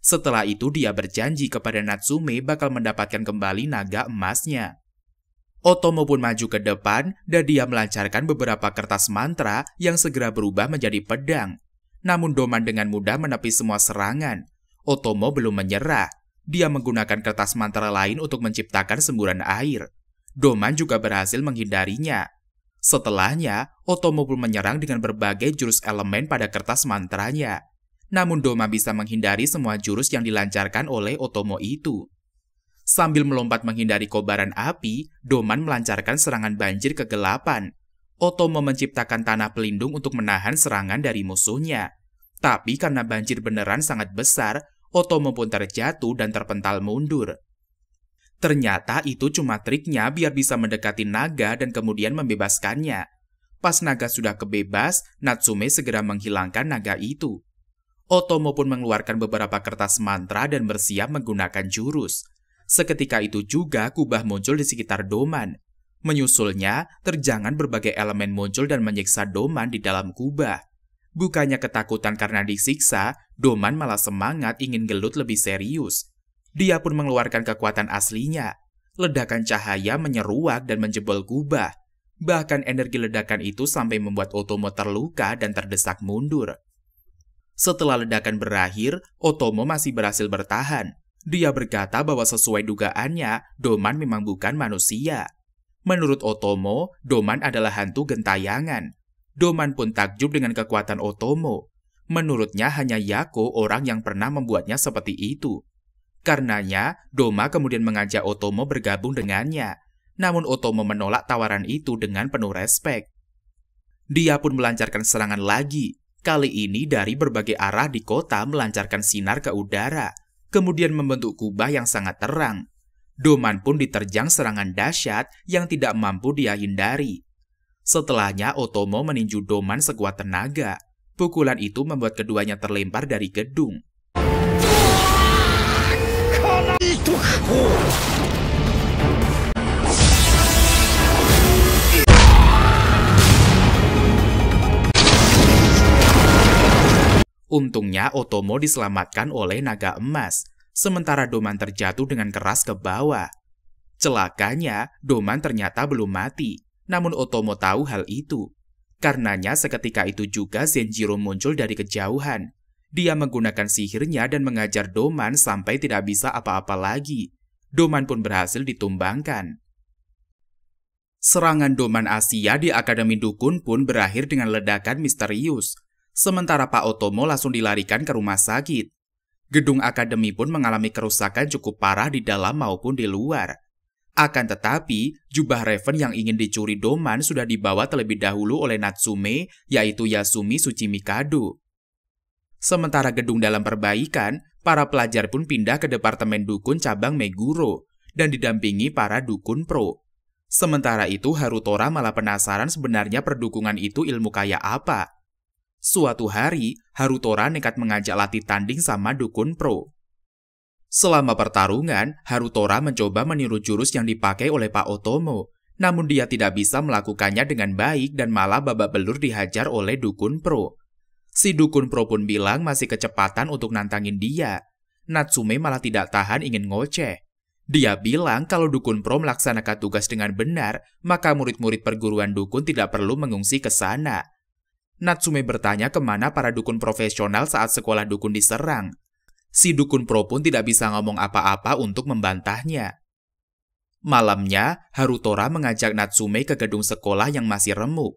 Setelah itu, dia berjanji kepada Natsume bakal mendapatkan kembali naga emasnya. Otomo pun maju ke depan dan dia melancarkan beberapa kertas mantra yang segera berubah menjadi pedang. Namun Doman dengan mudah menepi semua serangan. Otomo belum menyerah. Dia menggunakan kertas mantra lain untuk menciptakan semburan air. Doman juga berhasil menghindarinya. Setelahnya, Otomo pun menyerang dengan berbagai jurus elemen pada kertas mantranya. Namun Doman bisa menghindari semua jurus yang dilancarkan oleh Otomo itu. Sambil melompat menghindari kobaran api, Doman melancarkan serangan banjir kegelapan. Otomo menciptakan tanah pelindung untuk menahan serangan dari musuhnya. Tapi karena banjir beneran sangat besar, Otomo pun terjatuh dan terpental mundur. Ternyata itu cuma triknya biar bisa mendekati naga dan kemudian membebaskannya. Pas naga sudah kebebas, Natsume segera menghilangkan naga itu. Otomo pun mengeluarkan beberapa kertas mantra dan bersiap menggunakan jurus. Seketika itu juga kubah muncul di sekitar Doman. Menyusulnya, terjangan berbagai elemen muncul dan menyiksa Doman di dalam kubah. Bukannya ketakutan karena disiksa, Doman malah semangat ingin gelut lebih serius. Dia pun mengeluarkan kekuatan aslinya. Ledakan cahaya menyeruak dan menjebol kubah. Bahkan energi ledakan itu sampai membuat Otomo terluka dan terdesak mundur. Setelah ledakan berakhir, Otomo masih berhasil bertahan. Dia berkata bahwa sesuai dugaannya, Doman memang bukan manusia Menurut Otomo, Doman adalah hantu gentayangan. Doman pun takjub dengan kekuatan Otomo. Menurutnya hanya Yako orang yang pernah membuatnya seperti itu. Karenanya, Doma kemudian mengajak Otomo bergabung dengannya. Namun Otomo menolak tawaran itu dengan penuh respek. Dia pun melancarkan serangan lagi. Kali ini dari berbagai arah di kota melancarkan sinar ke udara, kemudian membentuk kubah yang sangat terang. Doman pun diterjang serangan dahsyat yang tidak mampu dia hindari. Setelahnya Otomo meninju Doman sekuat tenaga. Pukulan itu membuat keduanya terlempar dari gedung. Untungnya Otomo diselamatkan oleh naga emas sementara Doman terjatuh dengan keras ke bawah. Celakanya, Doman ternyata belum mati, namun Otomo tahu hal itu. Karenanya seketika itu juga Zenjiro muncul dari kejauhan. Dia menggunakan sihirnya dan mengajar Doman sampai tidak bisa apa-apa lagi. Doman pun berhasil ditumbangkan. Serangan Doman Asia di Akademi Dukun pun berakhir dengan ledakan misterius, sementara Pak Otomo langsung dilarikan ke rumah sakit. Gedung akademi pun mengalami kerusakan cukup parah di dalam maupun di luar. Akan tetapi, jubah Raven yang ingin dicuri Doman sudah dibawa terlebih dahulu oleh Natsume, yaitu Yasumi Tsuchimikado. Sementara gedung dalam perbaikan, para pelajar pun pindah ke Departemen Dukun Cabang Meguro, dan didampingi para dukun pro. Sementara itu, Harutora malah penasaran sebenarnya perdukungan itu ilmu kaya apa. Suatu hari, Harutora nekat mengajak latih tanding sama dukun pro. Selama pertarungan, Harutora mencoba meniru jurus yang dipakai oleh Pak Otomo, namun dia tidak bisa melakukannya dengan baik dan malah babak belur dihajar oleh dukun pro. Si dukun pro pun bilang masih kecepatan untuk nantangin dia. Natsume malah tidak tahan ingin ngoceh. Dia bilang kalau dukun pro melaksanakan tugas dengan benar, maka murid-murid perguruan dukun tidak perlu mengungsi ke sana Natsume bertanya kemana para dukun profesional saat sekolah dukun diserang. Si dukun pro pun tidak bisa ngomong apa-apa untuk membantahnya. Malamnya, Harutora mengajak Natsume ke gedung sekolah yang masih remuk.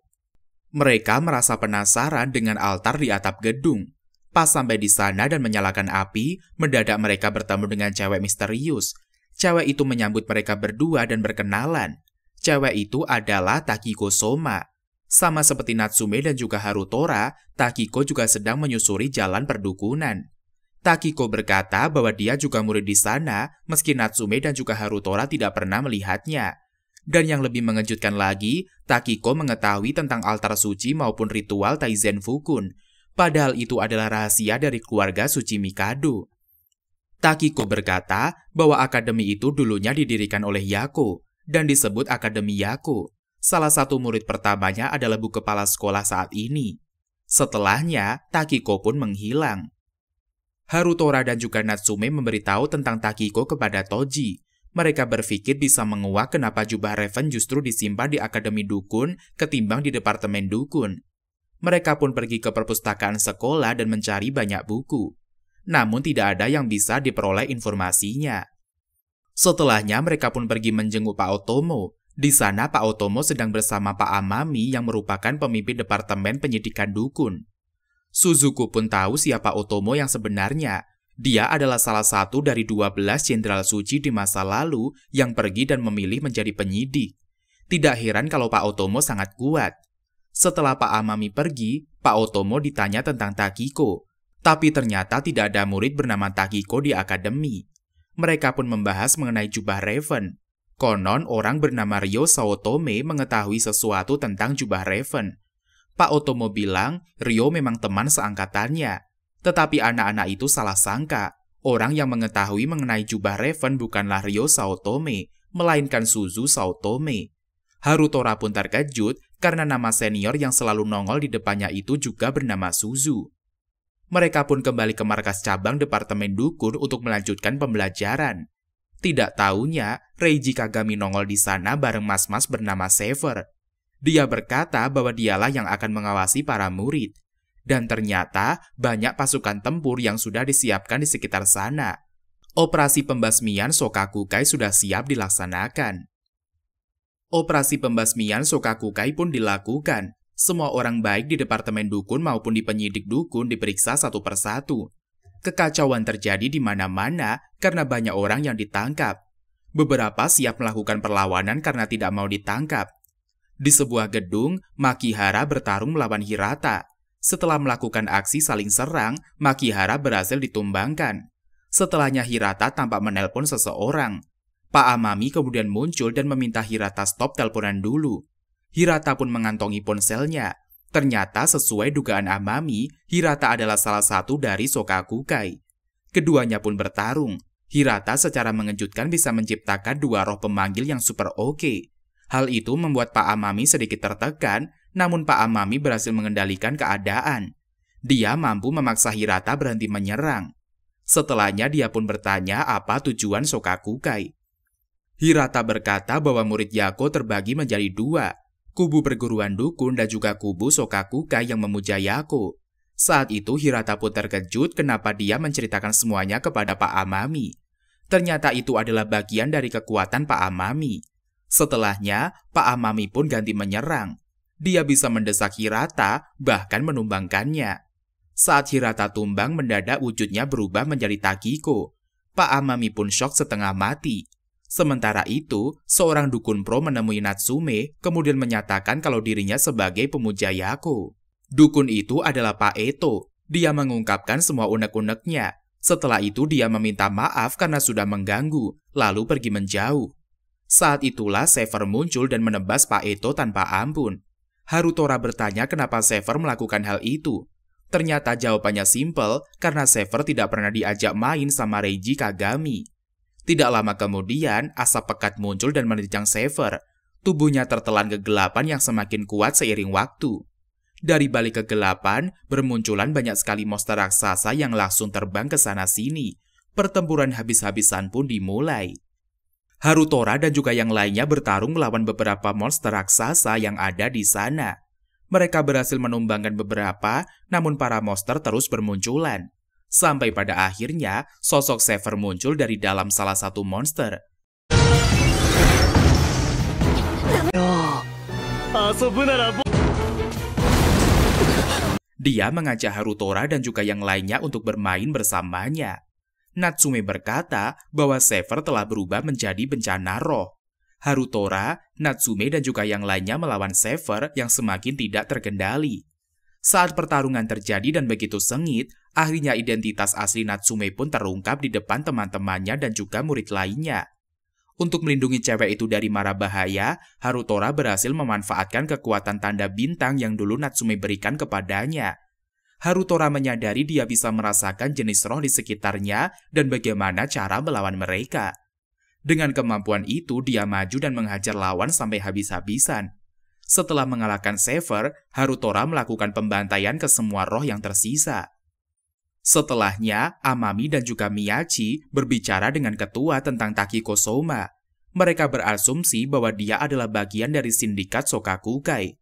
Mereka merasa penasaran dengan altar di atap gedung. Pas sampai di sana dan menyalakan api, mendadak mereka bertemu dengan cewek misterius. Cewek itu menyambut mereka berdua dan berkenalan. Cewek itu adalah Takiko Soma sama seperti Natsume dan juga Harutora, Takiko juga sedang menyusuri jalan perdukunan. Takiko berkata bahwa dia juga murid di sana, meski Natsume dan juga Harutora tidak pernah melihatnya. Dan yang lebih mengejutkan lagi, Takiko mengetahui tentang altar suci maupun ritual Taizen Fukun, padahal itu adalah rahasia dari keluarga suci Mikado. Takiko berkata bahwa akademi itu dulunya didirikan oleh Yako, dan disebut Akademi Yako. Salah satu murid pertamanya adalah bu kepala sekolah saat ini. Setelahnya, Takiko pun menghilang. Harutora dan juga Natsume memberitahu tentang Takiko kepada Toji. Mereka berpikir bisa menguak kenapa jubah Raven justru disimpan di Akademi Dukun ketimbang di Departemen Dukun. Mereka pun pergi ke perpustakaan sekolah dan mencari banyak buku. Namun tidak ada yang bisa diperoleh informasinya. Setelahnya mereka pun pergi menjenguk Pak Otomo. Di sana Pak Otomo sedang bersama Pak Amami yang merupakan pemimpin Departemen Penyidikan Dukun. Suzuku pun tahu siapa Otomo yang sebenarnya. Dia adalah salah satu dari 12 jenderal suci di masa lalu yang pergi dan memilih menjadi penyidik. Tidak heran kalau Pak Otomo sangat kuat. Setelah Pak Amami pergi, Pak Otomo ditanya tentang Takiko. Tapi ternyata tidak ada murid bernama Takiko di akademi. Mereka pun membahas mengenai jubah Raven, Konon orang bernama Rio Sao mengetahui sesuatu tentang jubah Raven. Pak Otomo bilang Rio memang teman seangkatannya, tetapi anak-anak itu salah sangka. Orang yang mengetahui mengenai jubah Raven bukanlah Rio Sao melainkan Suzu Sao Tome. Harutora pun terkejut karena nama senior yang selalu nongol di depannya itu juga bernama Suzu. Mereka pun kembali ke markas cabang Departemen Dukun untuk melanjutkan pembelajaran. Tidak tahunya, Reiji Kagami nongol di sana bareng mas-mas bernama Sever. Dia berkata bahwa dialah yang akan mengawasi para murid. Dan ternyata banyak pasukan tempur yang sudah disiapkan di sekitar sana. Operasi pembasmian Sokakukai sudah siap dilaksanakan. Operasi pembasmian Sokakukai pun dilakukan. Semua orang baik di Departemen Dukun maupun di penyidik Dukun diperiksa satu persatu, Kekacauan terjadi di mana-mana karena banyak orang yang ditangkap. Beberapa siap melakukan perlawanan karena tidak mau ditangkap. Di sebuah gedung, Makihara bertarung melawan Hirata. Setelah melakukan aksi saling serang, Makihara berhasil ditumbangkan. Setelahnya Hirata tampak menelpon seseorang. Pak Amami kemudian muncul dan meminta Hirata stop teleponan dulu. Hirata pun mengantongi ponselnya. Ternyata sesuai dugaan Amami, Hirata adalah salah satu dari Sokakukai. Keduanya pun bertarung. Hirata secara mengejutkan bisa menciptakan dua roh pemanggil yang super oke. Okay. Hal itu membuat Pak Amami sedikit tertekan, namun Pak Amami berhasil mengendalikan keadaan. Dia mampu memaksa Hirata berhenti menyerang. Setelahnya dia pun bertanya apa tujuan Sokakukai. Hirata berkata bahwa murid Yako terbagi menjadi dua, kubu perguruan dukun dan juga kubu Sokakuka yang memuja Yako. Saat itu Hirata pun terkejut kenapa dia menceritakan semuanya kepada Pak Amami. Ternyata itu adalah bagian dari kekuatan Pak Amami. Setelahnya, Pak Amami pun ganti menyerang. Dia bisa mendesak Hirata, bahkan menumbangkannya. Saat Hirata tumbang, mendadak wujudnya berubah menjadi Takiko. Pak Amami pun shock setengah mati. Sementara itu, seorang dukun pro menemui Natsume kemudian menyatakan kalau dirinya sebagai pemuja Yaku. Dukun itu adalah Pak Eto. Dia mengungkapkan semua unek-uneknya. Setelah itu dia meminta maaf karena sudah mengganggu, lalu pergi menjauh. Saat itulah Sever muncul dan menebas Pak Eto tanpa ampun. Harutora bertanya kenapa Sever melakukan hal itu. Ternyata jawabannya simpel karena Sever tidak pernah diajak main sama Reiji Kagami. Tidak lama kemudian, asap pekat muncul dan menerjang Sever. Tubuhnya tertelan kegelapan yang semakin kuat seiring waktu. Dari balik kegelapan, bermunculan banyak sekali monster raksasa yang langsung terbang ke sana-sini. Pertempuran habis-habisan pun dimulai. Harutora dan juga yang lainnya bertarung melawan beberapa monster raksasa yang ada di sana. Mereka berhasil menumbangkan beberapa, namun para monster terus bermunculan sampai pada akhirnya sosok Sever muncul dari dalam salah satu monster. Dia mengajak Harutora dan juga yang lainnya untuk bermain bersamanya. Natsume berkata bahwa Sever telah berubah menjadi bencana roh. Harutora, Natsume dan juga yang lainnya melawan Sever yang semakin tidak terkendali. Saat pertarungan terjadi dan begitu sengit, akhirnya identitas asli Natsume pun terungkap di depan teman-temannya dan juga murid lainnya. Untuk melindungi cewek itu dari mara bahaya, Harutora berhasil memanfaatkan kekuatan tanda bintang yang dulu Natsume berikan kepadanya. Harutora menyadari dia bisa merasakan jenis roh di sekitarnya dan bagaimana cara melawan mereka. Dengan kemampuan itu, dia maju dan menghajar lawan sampai habis-habisan. Setelah mengalahkan Sefer Harutora melakukan pembantaian ke semua roh yang tersisa. Setelahnya, Amami dan juga Miyachi berbicara dengan ketua tentang Takiko Soma. Mereka berasumsi bahwa dia adalah bagian dari sindikat Sokakukai.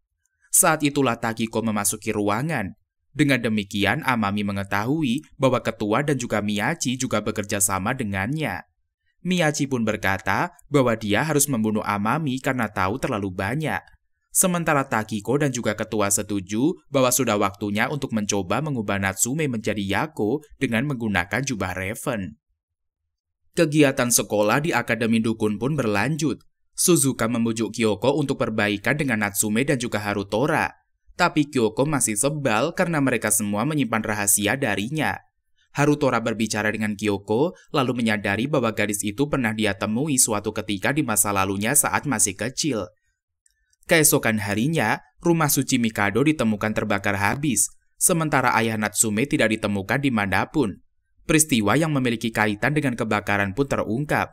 Saat itulah Takiko memasuki ruangan. Dengan demikian, Amami mengetahui bahwa ketua dan juga Miyachi juga bekerja sama dengannya. Miyachi pun berkata bahwa dia harus membunuh Amami karena tahu terlalu banyak Sementara Takiko dan juga ketua setuju bahwa sudah waktunya untuk mencoba mengubah Natsume menjadi Yako dengan menggunakan jubah Raven. Kegiatan sekolah di Akademi Dukun pun berlanjut. Suzuka membujuk Kyoko untuk perbaikan dengan Natsume dan juga Harutora. Tapi Kyoko masih sebal karena mereka semua menyimpan rahasia darinya. Harutora berbicara dengan Kyoko, lalu menyadari bahwa gadis itu pernah dia temui suatu ketika di masa lalunya saat masih kecil. Keesokan harinya, rumah suci Mikado ditemukan terbakar habis, sementara ayah Natsume tidak ditemukan di pun. Peristiwa yang memiliki kaitan dengan kebakaran pun terungkap.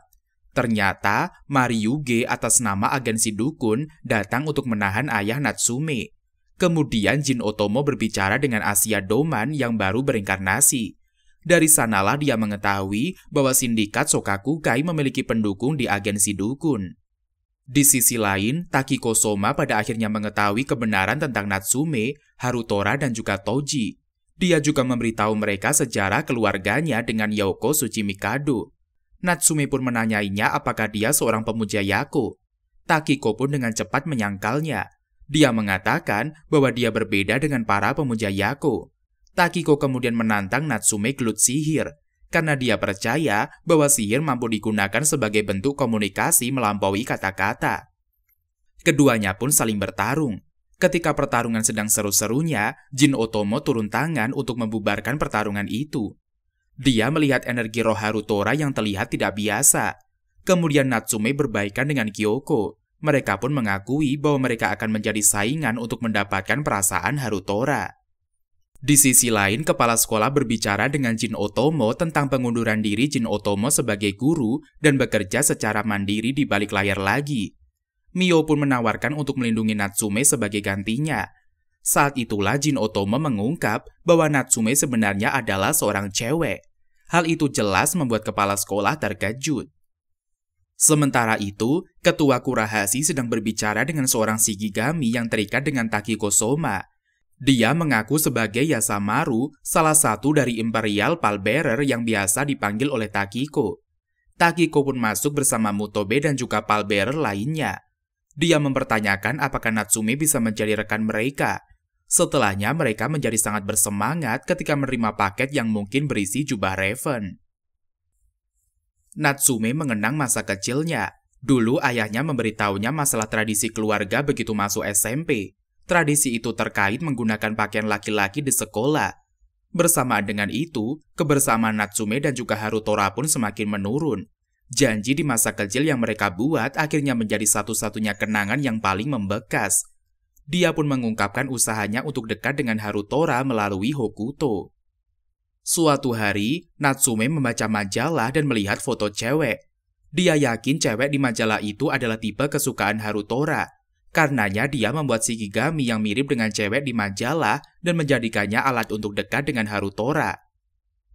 Ternyata, Mariyuge atas nama agensi dukun datang untuk menahan ayah Natsume. Kemudian Jin Otomo berbicara dengan Asia Doman yang baru berinkarnasi. Dari sanalah dia mengetahui bahwa sindikat Sokakukai memiliki pendukung di agensi dukun. Di sisi lain, Takiko Soma pada akhirnya mengetahui kebenaran tentang Natsume, Harutora, dan juga Toji. Dia juga memberitahu mereka sejarah keluarganya dengan Yoko Mikado. Natsume pun menanyainya apakah dia seorang pemuja Yako. Takiko pun dengan cepat menyangkalnya. Dia mengatakan bahwa dia berbeda dengan para pemuja Yako. Takiko kemudian menantang Natsume gelut sihir karena dia percaya bahwa sihir mampu digunakan sebagai bentuk komunikasi melampaui kata-kata. Keduanya pun saling bertarung. Ketika pertarungan sedang seru-serunya, Jin Otomo turun tangan untuk membubarkan pertarungan itu. Dia melihat energi roh Harutora yang terlihat tidak biasa. Kemudian Natsume berbaikan dengan Kyoko. Mereka pun mengakui bahwa mereka akan menjadi saingan untuk mendapatkan perasaan Harutora. Di sisi lain, kepala sekolah berbicara dengan Jin Otomo tentang pengunduran diri Jin Otomo sebagai guru dan bekerja secara mandiri di balik layar lagi. Mio pun menawarkan untuk melindungi Natsume sebagai gantinya. Saat itulah Jin Otomo mengungkap bahwa Natsume sebenarnya adalah seorang cewek. Hal itu jelas membuat kepala sekolah terkejut. Sementara itu, ketua Kurahasi sedang berbicara dengan seorang Shigigami yang terikat dengan Takiko Soma dia mengaku sebagai Yasamaru, salah satu dari Imperial Palbearer yang biasa dipanggil oleh Takiko. Takiko pun masuk bersama Mutobe dan juga Palbearer lainnya. Dia mempertanyakan apakah Natsume bisa menjadi rekan mereka. Setelahnya mereka menjadi sangat bersemangat ketika menerima paket yang mungkin berisi jubah Raven. Natsume mengenang masa kecilnya. Dulu ayahnya memberitahunya masalah tradisi keluarga begitu masuk SMP, Tradisi itu terkait menggunakan pakaian laki-laki di sekolah. Bersamaan dengan itu, kebersamaan Natsume dan juga Harutora pun semakin menurun. Janji di masa kecil yang mereka buat akhirnya menjadi satu-satunya kenangan yang paling membekas. Dia pun mengungkapkan usahanya untuk dekat dengan Harutora melalui Hokuto. Suatu hari, Natsume membaca majalah dan melihat foto cewek. Dia yakin cewek di majalah itu adalah tipe kesukaan Harutora, Karenanya dia membuat Shikigami yang mirip dengan cewek di majalah dan menjadikannya alat untuk dekat dengan Harutora.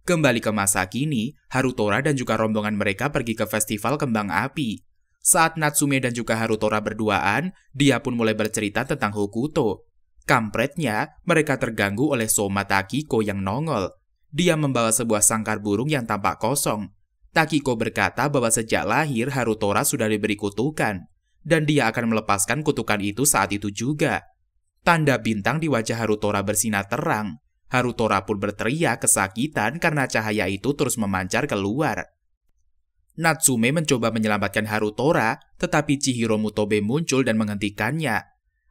Kembali ke masa kini, Harutora dan juga rombongan mereka pergi ke festival kembang api. Saat Natsume dan juga Harutora berduaan, dia pun mulai bercerita tentang Hokuto. Kampretnya, mereka terganggu oleh Soma Takiko yang nongol. Dia membawa sebuah sangkar burung yang tampak kosong. Takiko berkata bahwa sejak lahir Harutora sudah diberi kutukan dan dia akan melepaskan kutukan itu saat itu juga. Tanda bintang di wajah Harutora bersinar terang. Harutora pun berteriak kesakitan karena cahaya itu terus memancar keluar. Natsume mencoba menyelamatkan Harutora, tetapi Chihiro Mutobe muncul dan menghentikannya.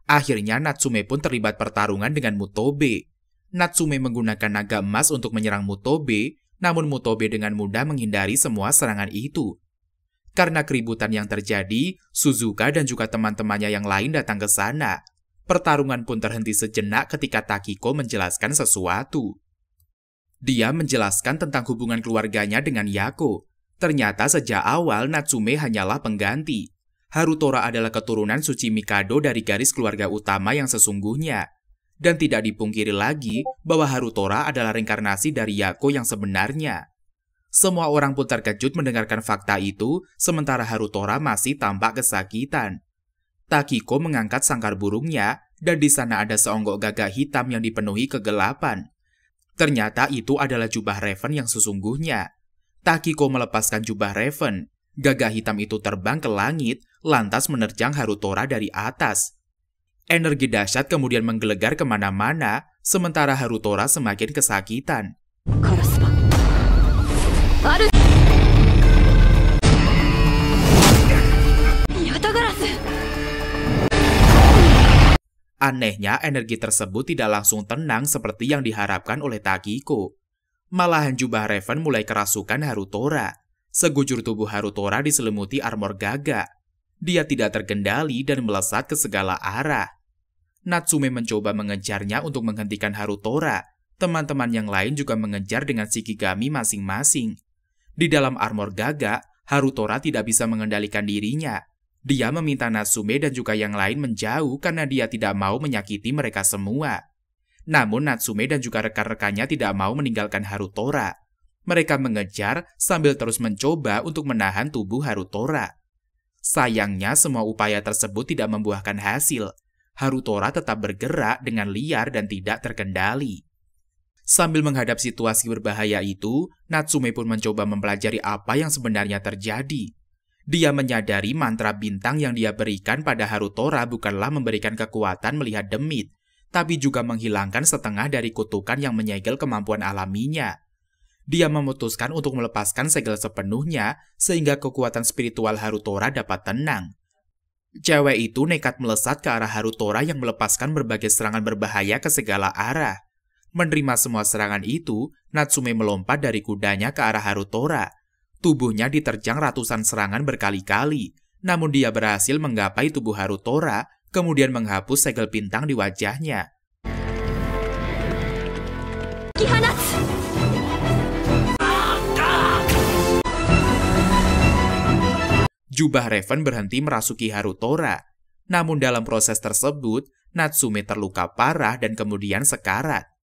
Akhirnya Natsume pun terlibat pertarungan dengan Mutobe. Natsume menggunakan naga emas untuk menyerang Mutobe, namun Mutobe dengan mudah menghindari semua serangan itu. Karena keributan yang terjadi, Suzuka dan juga teman-temannya yang lain datang ke sana. Pertarungan pun terhenti sejenak ketika Takiko menjelaskan sesuatu. Dia menjelaskan tentang hubungan keluarganya dengan Yako. Ternyata sejak awal Natsume hanyalah pengganti. Harutora adalah keturunan Suci Mikado dari garis keluarga utama yang sesungguhnya. Dan tidak dipungkiri lagi bahwa Harutora adalah reinkarnasi dari Yako yang sebenarnya. Semua orang pun terkejut mendengarkan fakta itu, sementara Harutora masih tampak kesakitan. Takiko mengangkat sangkar burungnya, dan di sana ada seonggok gagak hitam yang dipenuhi kegelapan. Ternyata itu adalah jubah Raven yang sesungguhnya. Takiko melepaskan jubah Raven. Gagak hitam itu terbang ke langit, lantas menerjang Harutora dari atas. Energi dahsyat kemudian menggelegar kemana-mana, sementara Harutora semakin kesakitan. Anehnya energi tersebut tidak langsung tenang seperti yang diharapkan oleh Takiko. Malahan jubah Raven mulai kerasukan Harutora. Segujur tubuh Harutora diselimuti armor gaga. Dia tidak terkendali dan melesat ke segala arah. Natsume mencoba mengejarnya untuk menghentikan Harutora. Teman-teman yang lain juga mengejar dengan Shikigami masing-masing. Di dalam armor Gaga, Harutora tidak bisa mengendalikan dirinya. Dia meminta Natsume dan juga yang lain menjauh karena dia tidak mau menyakiti mereka semua. Namun Natsume dan juga rekan-rekannya tidak mau meninggalkan Harutora. Mereka mengejar sambil terus mencoba untuk menahan tubuh Harutora. Sayangnya semua upaya tersebut tidak membuahkan hasil. Harutora tetap bergerak dengan liar dan tidak terkendali. Sambil menghadap situasi berbahaya itu, Natsume pun mencoba mempelajari apa yang sebenarnya terjadi. Dia menyadari mantra bintang yang dia berikan pada Harutora bukanlah memberikan kekuatan melihat demit, tapi juga menghilangkan setengah dari kutukan yang menyegel kemampuan alaminya. Dia memutuskan untuk melepaskan segel sepenuhnya sehingga kekuatan spiritual Harutora dapat tenang. Cewek itu nekat melesat ke arah Harutora yang melepaskan berbagai serangan berbahaya ke segala arah. Menerima semua serangan itu, Natsume melompat dari kudanya ke arah Harutora. Tubuhnya diterjang ratusan serangan berkali-kali, namun dia berhasil menggapai tubuh Harutora, kemudian menghapus segel pintang di wajahnya. Jubah Raven berhenti merasuki Harutora. Namun dalam proses tersebut, Natsume terluka parah dan kemudian sekarat.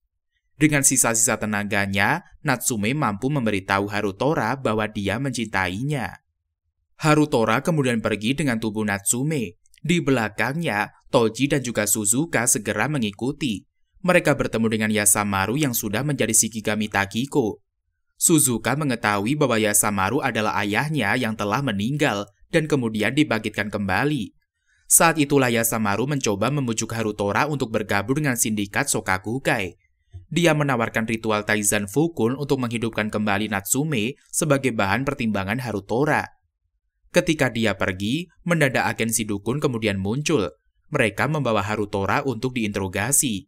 Dengan sisa-sisa tenaganya, Natsume mampu memberitahu Harutora bahwa dia mencintainya. Harutora kemudian pergi dengan tubuh Natsume. Di belakangnya, Toji dan juga Suzuka segera mengikuti. Mereka bertemu dengan Yasamaru yang sudah menjadi Shikigami Takiko. Suzuka mengetahui bahwa Yasamaru adalah ayahnya yang telah meninggal dan kemudian dibangkitkan kembali. Saat itulah Yasamaru mencoba membujuk Harutora untuk bergabung dengan sindikat Sokakukai dia menawarkan ritual Taizan Fukun untuk menghidupkan kembali Natsume sebagai bahan pertimbangan Harutora. Ketika dia pergi, mendadak agen Sidukun kemudian muncul. Mereka membawa Harutora untuk diinterogasi.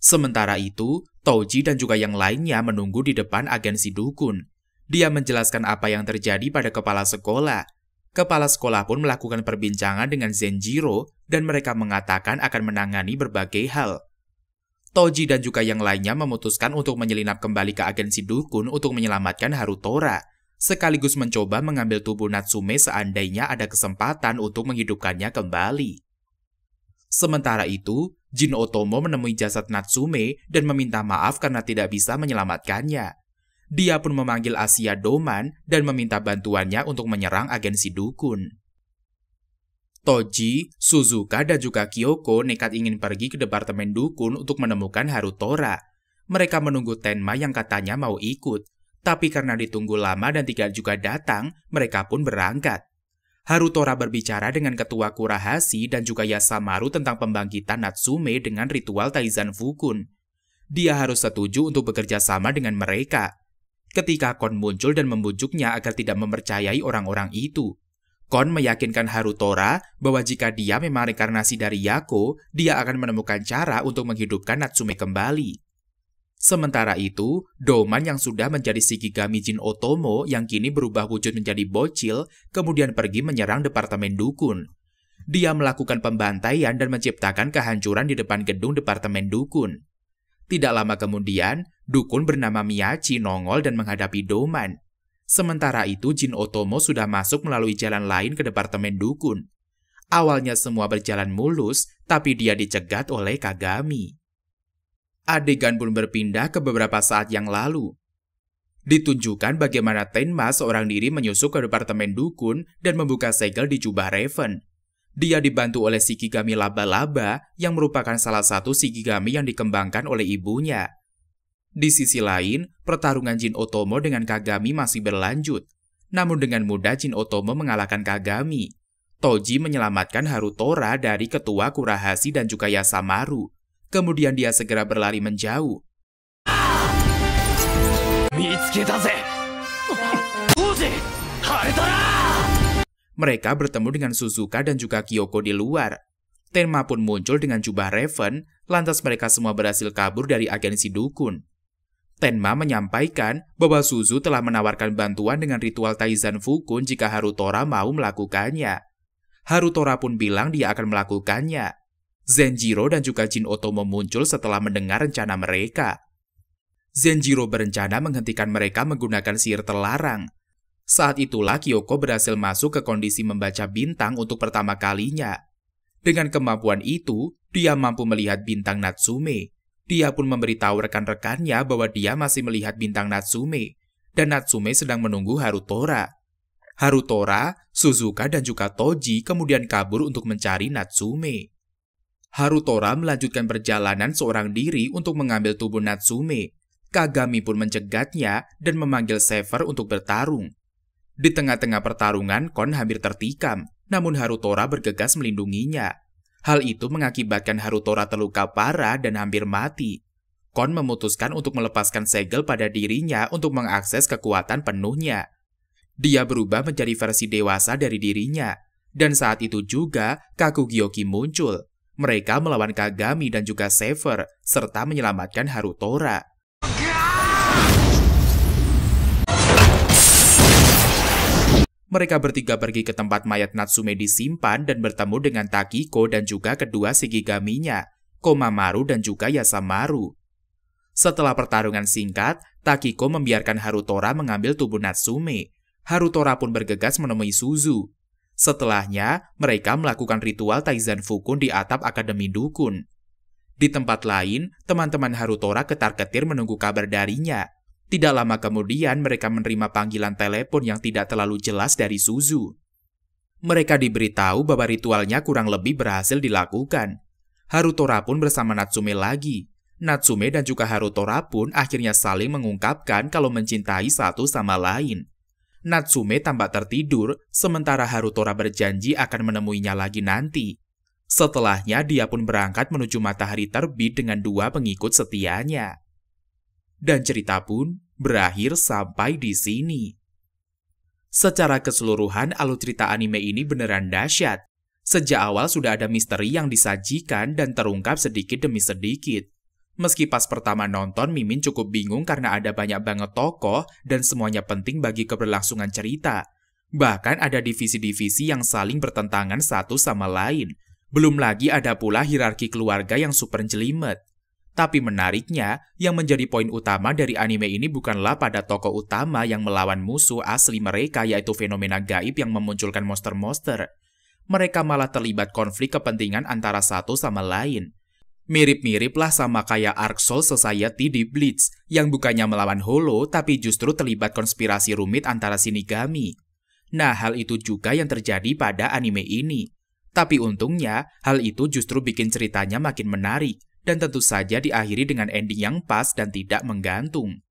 Sementara itu, Toji dan juga yang lainnya menunggu di depan agen Sidukun. Dia menjelaskan apa yang terjadi pada kepala sekolah, kepala sekolah pun melakukan perbincangan dengan Zenjiro dan mereka mengatakan akan menangani berbagai hal. Toji dan juga yang lainnya memutuskan untuk menyelinap kembali ke agensi dukun untuk menyelamatkan Harutora, sekaligus mencoba mengambil tubuh Natsume seandainya ada kesempatan untuk menghidupkannya kembali. Sementara itu, Jin Otomo menemui jasad Natsume dan meminta maaf karena tidak bisa menyelamatkannya. Dia pun memanggil Asia Doman dan meminta bantuannya untuk menyerang agensi dukun. Toji, Suzuka, dan juga Kyoko nekat ingin pergi ke Departemen Dukun untuk menemukan Harutora. Mereka menunggu Tenma yang katanya mau ikut, tapi karena ditunggu lama dan tidak juga datang, mereka pun berangkat. Harutora berbicara dengan ketua Kurahashi dan juga Yasamaru tentang pembangkitan Natsume dengan ritual Taizan Fukun. Dia harus setuju untuk bekerja sama dengan mereka. Ketika Kon muncul dan membujuknya agar tidak mempercayai orang-orang itu, Kon meyakinkan Harutora bahwa jika dia memang reinkarnasi dari Yako, dia akan menemukan cara untuk menghidupkan Natsume kembali. Sementara itu, Doman yang sudah menjadi Shikigami Jin Otomo yang kini berubah wujud menjadi bocil, kemudian pergi menyerang Departemen Dukun. Dia melakukan pembantaian dan menciptakan kehancuran di depan gedung Departemen Dukun. Tidak lama kemudian, Dukun bernama Miyachi nongol dan menghadapi Doman. Sementara itu, Jin Otomo sudah masuk melalui jalan lain ke Departemen Dukun. Awalnya semua berjalan mulus, tapi dia dicegat oleh Kagami. Adegan pun berpindah ke beberapa saat yang lalu. Ditunjukkan bagaimana Tenma seorang diri menyusup ke Departemen Dukun dan membuka segel di jubah Raven. Dia dibantu oleh Shikigami Laba-Laba yang merupakan salah satu Shikigami yang dikembangkan oleh ibunya. Di sisi lain, pertarungan Jin Otomo dengan Kagami masih berlanjut. Namun dengan mudah Jin Otomo mengalahkan Kagami. Toji menyelamatkan Harutora dari ketua Kurahashi dan juga Yasamaru. Kemudian dia segera berlari menjauh. Mereka bertemu dengan Suzuka dan juga Kyoko di luar. Tenma pun muncul dengan jubah Raven, lantas mereka semua berhasil kabur dari agensi dukun. Tenma menyampaikan bahwa Suzu telah menawarkan bantuan dengan ritual Taizan Fukun jika Harutora mau melakukannya. Harutora pun bilang dia akan melakukannya. Zenjiro dan juga Jin Otomo muncul setelah mendengar rencana mereka. Zenjiro berencana menghentikan mereka menggunakan sihir terlarang. Saat itulah Kyoko berhasil masuk ke kondisi membaca bintang untuk pertama kalinya. Dengan kemampuan itu, dia mampu melihat bintang Natsume, dia pun memberitahu rekan-rekannya bahwa dia masih melihat bintang Natsume, dan Natsume sedang menunggu Harutora. Harutora, Suzuka, dan juga Toji kemudian kabur untuk mencari Natsume. Harutora melanjutkan perjalanan seorang diri untuk mengambil tubuh Natsume. Kagami pun mencegatnya dan memanggil Sever untuk bertarung. Di tengah-tengah pertarungan, Kon hampir tertikam, namun Harutora bergegas melindunginya. Hal itu mengakibatkan Harutora terluka parah dan hampir mati. Kon memutuskan untuk melepaskan segel pada dirinya untuk mengakses kekuatan penuhnya. Dia berubah menjadi versi dewasa dari dirinya, dan saat itu juga Kakugyoki muncul. Mereka melawan Kagami dan juga Sever, serta menyelamatkan Harutora. Mereka bertiga pergi ke tempat mayat Natsume disimpan dan bertemu dengan Takiko dan juga kedua Shigigaminya, Komamaru dan juga Yasamaru. Setelah pertarungan singkat, Takiko membiarkan Harutora mengambil tubuh Natsume. Harutora pun bergegas menemui Suzu. Setelahnya, mereka melakukan ritual Taizan Fukun di atap Akademi Dukun. Di tempat lain, teman-teman Harutora ketar-ketir menunggu kabar darinya. Tidak lama kemudian mereka menerima panggilan telepon yang tidak terlalu jelas dari Suzu. Mereka diberitahu bahwa ritualnya kurang lebih berhasil dilakukan. Harutora pun bersama Natsume lagi. Natsume dan juga Harutora pun akhirnya saling mengungkapkan kalau mencintai satu sama lain. Natsume tampak tertidur, sementara Harutora berjanji akan menemuinya lagi nanti. Setelahnya dia pun berangkat menuju matahari terbit dengan dua pengikut setianya. Dan cerita pun berakhir sampai di sini. Secara keseluruhan, alur cerita anime ini beneran dahsyat. Sejak awal sudah ada misteri yang disajikan dan terungkap sedikit demi sedikit. Meski pas pertama nonton, Mimin cukup bingung karena ada banyak banget tokoh dan semuanya penting bagi keberlangsungan cerita. Bahkan ada divisi-divisi yang saling bertentangan satu sama lain. Belum lagi ada pula hierarki keluarga yang super jelimet. Tapi menariknya, yang menjadi poin utama dari anime ini bukanlah pada tokoh utama yang melawan musuh asli mereka yaitu fenomena gaib yang memunculkan monster-monster. Mereka malah terlibat konflik kepentingan antara satu sama lain. Mirip-miriplah sama kayak Ark Soul Society di Blitz, yang bukannya melawan Holo tapi justru terlibat konspirasi rumit antara Shinigami. Nah, hal itu juga yang terjadi pada anime ini. Tapi untungnya, hal itu justru bikin ceritanya makin menarik dan tentu saja diakhiri dengan ending yang pas dan tidak menggantung.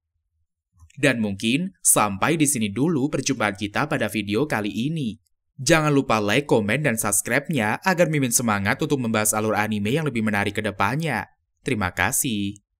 Dan mungkin sampai di sini dulu perjumpaan kita pada video kali ini. Jangan lupa like, komen, dan subscribe-nya agar mimin semangat untuk membahas alur anime yang lebih menarik ke depannya. Terima kasih.